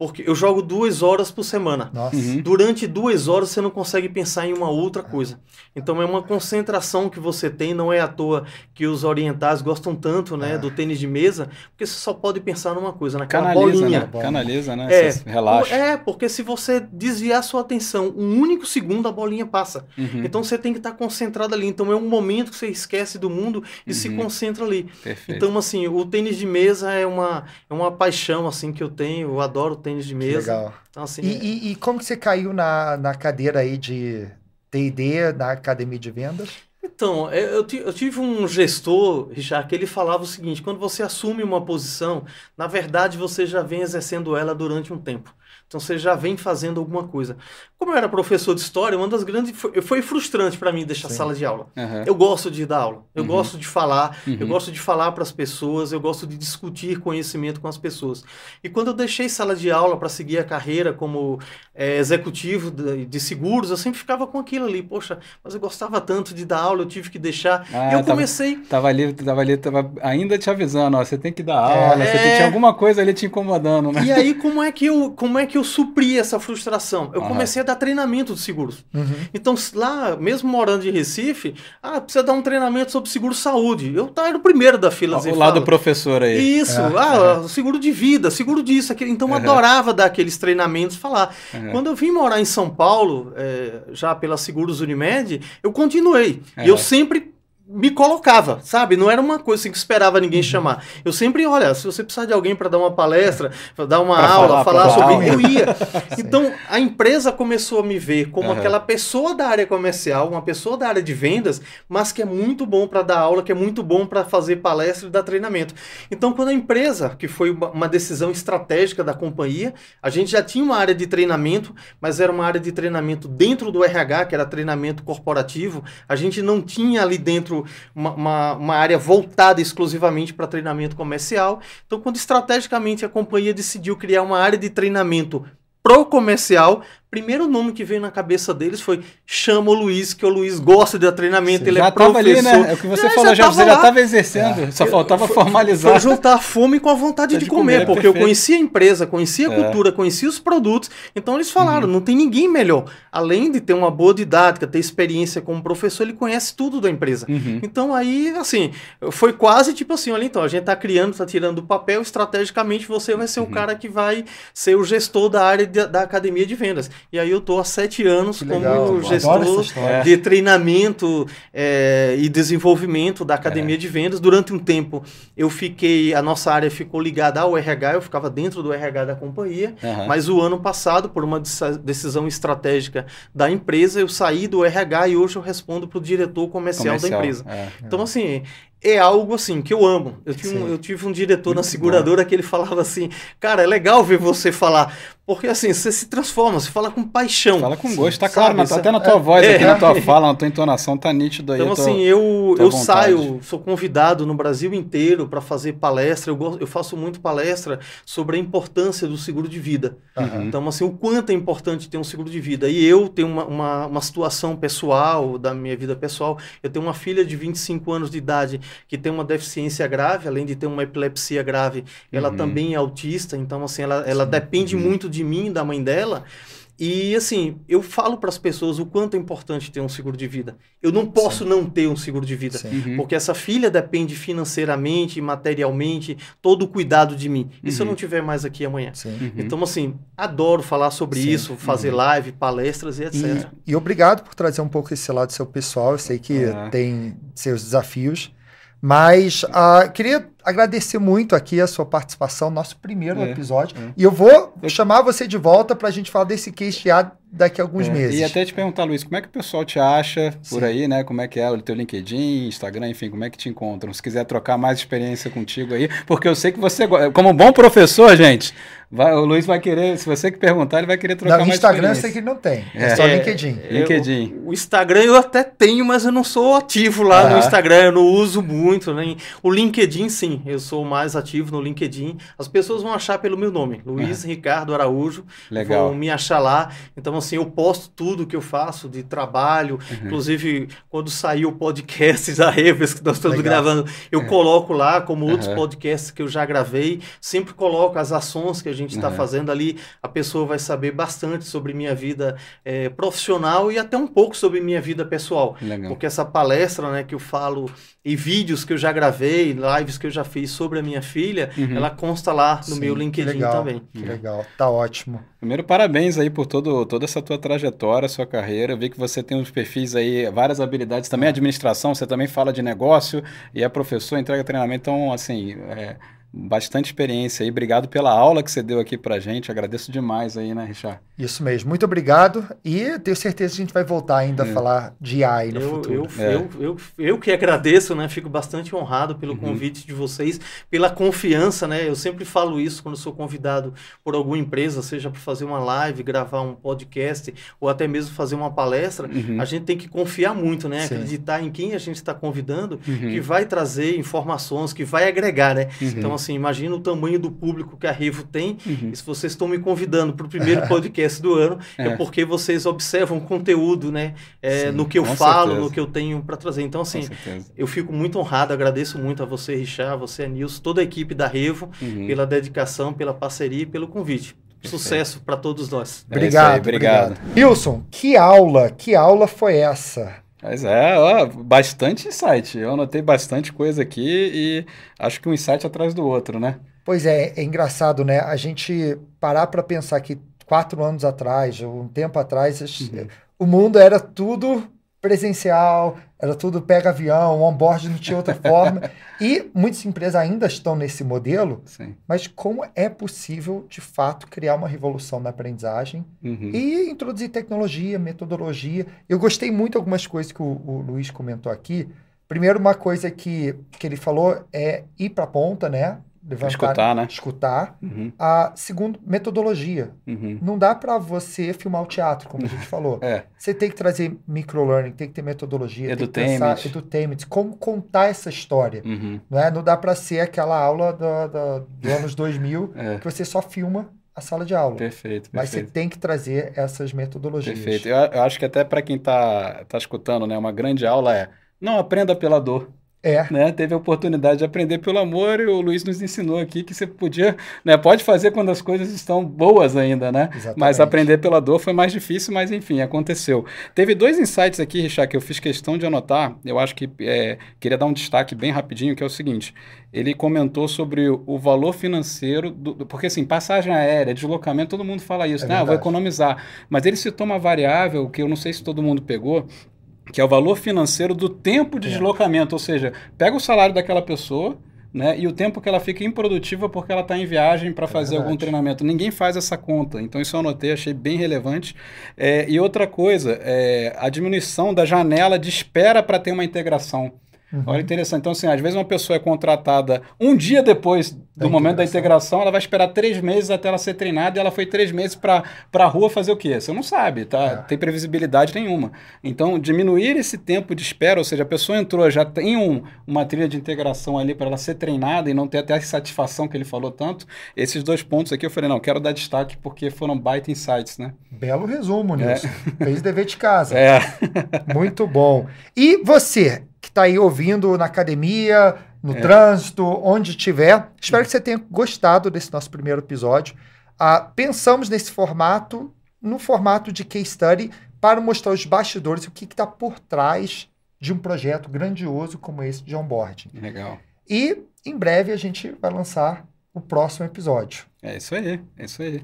Porque eu jogo duas horas por semana. Uhum. Durante duas horas você não consegue pensar em uma outra coisa. Então é uma concentração que você tem, não é à toa que os orientais gostam tanto né, é. do tênis de mesa, porque você só pode pensar numa coisa, naquela Canaliza, né? bolinha. Né? Canaliza, né? É, Relaxa. É, porque se você desviar sua atenção um único segundo, a bolinha passa. Uhum. Então você tem que estar concentrado ali. Então é um momento que você esquece do mundo e uhum. se concentra ali. Perfeito. Então, assim, o tênis de mesa é uma, é uma paixão assim que eu tenho, eu adoro o tênis tênis de mesa. legal. Então, assim, e, é... e, e, como que você caiu na, na cadeira aí de T&D, na academia de vendas? Então, eu, eu tive um gestor, Richard, que ele falava o seguinte: quando você assume uma posição, na verdade você já vem exercendo ela durante um tempo. Então você já vem fazendo alguma coisa. Como eu era professor de história, uma das grandes foi, foi frustrante para mim deixar sala de aula. Uhum. Eu gosto de dar aula, eu uhum. gosto de falar, uhum. eu gosto de falar para as pessoas, eu gosto de discutir conhecimento com as pessoas. E quando eu deixei sala de aula para seguir a carreira como é, executivo de, de, seguros, eu sempre ficava com aquilo ali. Poxa, mas eu gostava tanto de dar aula, eu tive que deixar. Ah, eu tava, comecei. Tava ali, tava ali, tava ainda te avisando, ó, você tem que dar aula, é... você tem, tinha alguma coisa ali te incomodando, né? E aí como é que eu, como é que eu eu supri essa frustração? Eu uhum. comecei a dar treinamento de seguros. Uhum. Então, lá, mesmo morando em Recife, ah, precisa dar um treinamento sobre seguro saúde. Eu tá, era o primeiro da fila. Assim, o lado do professor aí. Isso, uhum. ah, é. seguro de vida, seguro disso. aquele Então, eu adorava dar aqueles treinamentos, falar. É. Quando eu vim morar em São Paulo, é, já pela Seguros Unimed, eu continuei. E eu sempre me colocava, sabe? Não era uma coisa assim que esperava ninguém uhum. chamar. Eu sempre, olha, se você precisar de alguém para dar uma palestra, pra dar uma pra aula, falar, falar sobre, aula. eu ia. então, a empresa começou a me ver como uhum. aquela pessoa da área comercial, uma pessoa da área de vendas, mas que é muito bom para dar aula, que é muito bom para fazer palestra e dar treinamento. Então, quando a empresa, que foi uma decisão estratégica da companhia, a gente já tinha uma área de treinamento, mas era uma área de treinamento dentro do RH, que era treinamento corporativo. A gente não tinha ali dentro uma, uma, uma área voltada exclusivamente para treinamento comercial. Então, quando estrategicamente a companhia decidiu criar uma área de treinamento pro comercial primeiro nome que veio na cabeça deles foi chama o Luiz, que o Luiz gosta de treinamento, você ele já é professor. Ali, né? É o que você já, falou, já, já já estava exercendo, é. só faltava formalizar. Foi juntar a fome com a vontade de, de, comer, comer porque eu conhecia a empresa, conhecia a é. cultura, conhecia os produtos, então eles falaram, uhum. não tem ninguém melhor. Além de ter uma boa didática, ter experiência como professor, ele conhece tudo da empresa. Uhum. Então aí, assim, foi quase tipo assim, olha então, a gente está criando, está tirando o papel, estrategicamente você vai ser uhum. o cara que vai ser o gestor da área de, da academia de vendas. E aí eu estou há sete anos que como legal. gestor de treinamento é, e desenvolvimento da academia é. de vendas. Durante um tempo eu fiquei, a nossa área ficou ligada ao RH, eu ficava dentro do RH da companhia, uhum. mas o ano passado, por uma decisão estratégica da empresa, eu saí do RH e hoje eu respondo para o diretor comercial, comercial, da empresa. É. Então, assim, é algo assim que eu amo. Eu, um, eu tive um diretor Muito na seguradora bom. que ele falava assim, cara, é legal ver você falar, porque assim, você se transforma, você fala com paixão. Fala com gosto, tá sabe? claro, mas tá, até na tua é, voz, é, aqui, é, na tua fala, na tua entonação, tá nítido aí. Então assim, eu, eu saio, sou convidado no Brasil inteiro para fazer palestra, eu, gosto, eu faço muito palestra sobre a importância do seguro de vida. Uhum. Então assim, o quanto é importante ter um seguro de vida. E eu tenho uma, uma, uma situação pessoal, da minha vida pessoal, eu tenho uma filha de 25 anos de idade que tem uma deficiência grave, além de ter uma epilepsia grave, ela uhum. também é autista, então assim, ela, ela depende uhum. muito de mim, da mãe dela. E assim, eu falo para as pessoas o quanto é importante ter um seguro de vida. Eu não posso Sim. não ter um seguro de vida, uhum. porque essa filha depende financeiramente, materialmente, todo o cuidado de mim. E se eu não uhum. tiver mais aqui amanhã? Então, uhum. Então, assim, adoro falar sobre Sim. isso, fazer uhum. live, palestras e etc. E, e, obrigado por trazer um pouco esse lado seu pessoal. Eu sei que é. tem seus desafios, mas ah, queria agradecer muito aqui a sua participação, nosso primeiro é, episódio. É. E eu vou eu... chamar você de volta para a gente falar desse case já daqui a alguns é. meses. E até te perguntar, Luiz, como é que o pessoal te acha Sim. por aí, né? Como é que é o teu LinkedIn, Instagram, enfim, como é que te encontram? Se quiser trocar mais experiência contigo aí, porque eu sei que você, como bom professor, gente, vai, o Luiz vai querer, se você que perguntar, ele vai querer trocar não, mais Instagram experiência. Instagram eu sei que não tem, é, é. só LinkedIn. É, LinkedIn. O, o, Instagram eu até tenho, mas eu não sou ativo lá ah. no Instagram, eu não uso muito, né? O LinkedIn, sim, LinkedIn. Eu sou mais ativo no LinkedIn. As pessoas vão achar pelo meu nome, Luiz é. Ricardo Araújo. Legal. Vão me achar lá. Então, assim, eu posto tudo que eu faço de trabalho. Uhum. Inclusive, quando saiu o podcast da Revers, que nós estamos Legal. gravando, eu é. coloco lá, como outros uhum. podcasts que eu já gravei, sempre coloco as ações que a gente está uhum. fazendo ali. A pessoa vai saber bastante sobre minha vida é, profissional e até um pouco sobre minha vida pessoal. Legal. Porque essa palestra né, que eu falo e vídeos que eu já gravei, lives que eu já fiz sobre a minha filha, uhum. ela consta lá no Sim, meu LinkedIn legal, também. Que legal, tá ótimo. Primeiro, parabéns aí por todo, toda essa tua trajetória, sua carreira. Eu vi que você tem uns perfis aí, várias habilidades, também é. administração, você também fala de negócio e é professor, entrega treinamento. Então, assim, é, bastante experiência aí. Obrigado pela aula que você deu aqui para gente. Agradeço demais aí, né, Richard? Isso mesmo. Muito obrigado e tenho certeza que a gente vai voltar ainda é. a falar de AI no eu, futuro. Eu, é. eu, eu, eu, que agradeço, né? Fico bastante honrado pelo uhum. convite de vocês, pela confiança, né? Eu sempre falo isso quando sou convidado por alguma empresa, seja para fazer uma live, gravar um podcast ou até mesmo fazer uma palestra. Uhum. A gente tem que confiar muito, né? Sim. Acreditar em quem a gente está convidando, uhum. que vai trazer informações, que vai agregar, né? Uhum. Então, assim, imagina o tamanho do público que a Revo tem. Uhum. E se vocês estão me convidando para o primeiro podcast do ano, é. é. porque vocês observam o conteúdo, né? É, Sim, no que eu falo, certeza. no que eu tenho para trazer. Então, assim, eu fico muito honrado, agradeço muito a você, Richard, a você, a Nilson, toda a equipe da Revo, uhum. pela dedicação, pela parceria e pelo convite. Sucesso para todos nós. É obrigado, aí, obrigado. Obrigado. Wilson, que aula, que aula foi essa? Mas é, ó, bastante insight. Eu anotei bastante coisa aqui e acho que um insight atrás do outro, né? Pois é, é engraçado, né? A gente parar para pensar que quatro anos atrás, ou um tempo atrás, uhum. o mundo era tudo presencial, era tudo pega avião, onboard não tinha outra forma. E muitas empresas ainda estão nesse modelo, Sim. mas como é possível, de fato, criar uma revolução na aprendizagem uhum. e introduzir tecnologia, metodologia. Eu gostei muito de algumas coisas que o, o, Luiz comentou aqui. Primeiro, uma coisa que, que ele falou é ir para a ponta, né? levantar, escutar, né? escutar. Uhum. A segundo, metodologia. Uhum. Não dá para você filmar o teatro, como a gente falou. é. Você tem que trazer microlearning, tem que ter metodologia, edutainment. tem que pensar como contar essa história. Uhum. Não, é? não dá para ser aquela aula do, do, do anos 2000 é. que você só filma a sala de aula. Perfeito, perfeito. Mas você tem que trazer essas metodologias. Perfeito. Eu, eu acho que até para quem está tá escutando, né, uma grande aula é não aprenda pela dor. É. Né? Teve a oportunidade de aprender pelo amor e o Luiz nos ensinou aqui que você podia, né? Pode fazer quando as coisas estão boas ainda, né? Exatamente. Mas aprender pela dor foi mais difícil, mas enfim, aconteceu. Teve dois insights aqui, Richard, que eu fiz questão de anotar. Eu acho que é, queria dar um destaque bem rapidinho, que é o seguinte. Ele comentou sobre o valor financeiro, do, do, porque assim, passagem aérea, deslocamento, todo mundo fala isso, é né? Ah, vou economizar. Mas ele citou uma variável que eu não sei se todo mundo pegou, que é o valor financeiro do tempo de é. deslocamento, ou seja, pega o salário daquela pessoa, né? E o tempo que ela fica improdutiva porque ela está em viagem para é fazer algum treinamento. Ninguém faz essa conta. Então, isso eu anotei, achei bem relevante. É, e outra coisa, é, a diminuição da janela de espera para ter uma integração. Uhum. Olha, interessante. Então, assim, às vezes uma pessoa é contratada um dia depois do momento da integração, ela vai esperar três meses até ela ser treinada e ela foi três meses para a rua fazer o quê? Você não sabe, tá? É. Tem previsibilidade nenhuma. Então, diminuir esse tempo de espera, ou seja, a pessoa entrou, já tem um, uma trilha de integração ali para ela ser treinada e não ter até a satisfação que ele falou tanto. Esses dois pontos aqui eu falei, não, quero dar destaque porque foram baita insights, né? Belo resumo, é. Nilson. É. Fez dever de casa. É. Muito bom. E você, que está aí ouvindo na academia, no é. trânsito, onde estiver. Espero que você tenha gostado desse nosso primeiro episódio. Ah, pensamos nesse formato, no formato de case study, para mostrar os bastidores, o que está por trás de um projeto grandioso como esse de onboarding. Legal. E em breve a gente vai lançar o próximo episódio. É isso aí, é isso aí.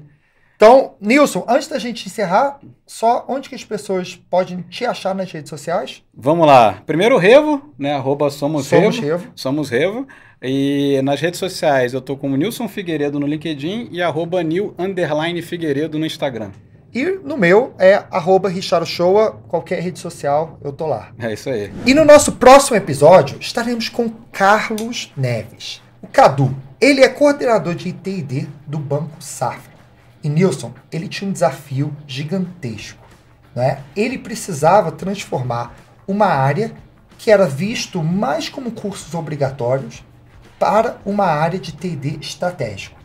Então, Nilson, antes da gente encerrar, só onde que as pessoas podem te achar nas redes sociais? Vamos lá. Primeiro o Revo, né? Arroba somos, somos Revo. Revo. Somos Revo. E nas redes sociais eu tô com Nilson Figueiredo no LinkedIn e arroba Nil Figueiredo no Instagram. E no meu é arroba Showa, qualquer rede social, eu tô lá. É isso aí. E no nosso próximo episódio estaremos com Carlos Neves. O Cadu, ele é coordenador de ITD do Banco Safra. E Nilson, ele tinha um desafio gigantesco. Né? Ele precisava transformar uma área que era visto mais como cursos obrigatórios para uma área de TD estratégico.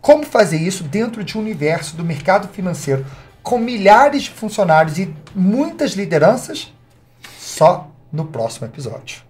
Como fazer isso dentro de um universo do mercado financeiro com milhares de funcionários e muitas lideranças? Só no próximo episódio.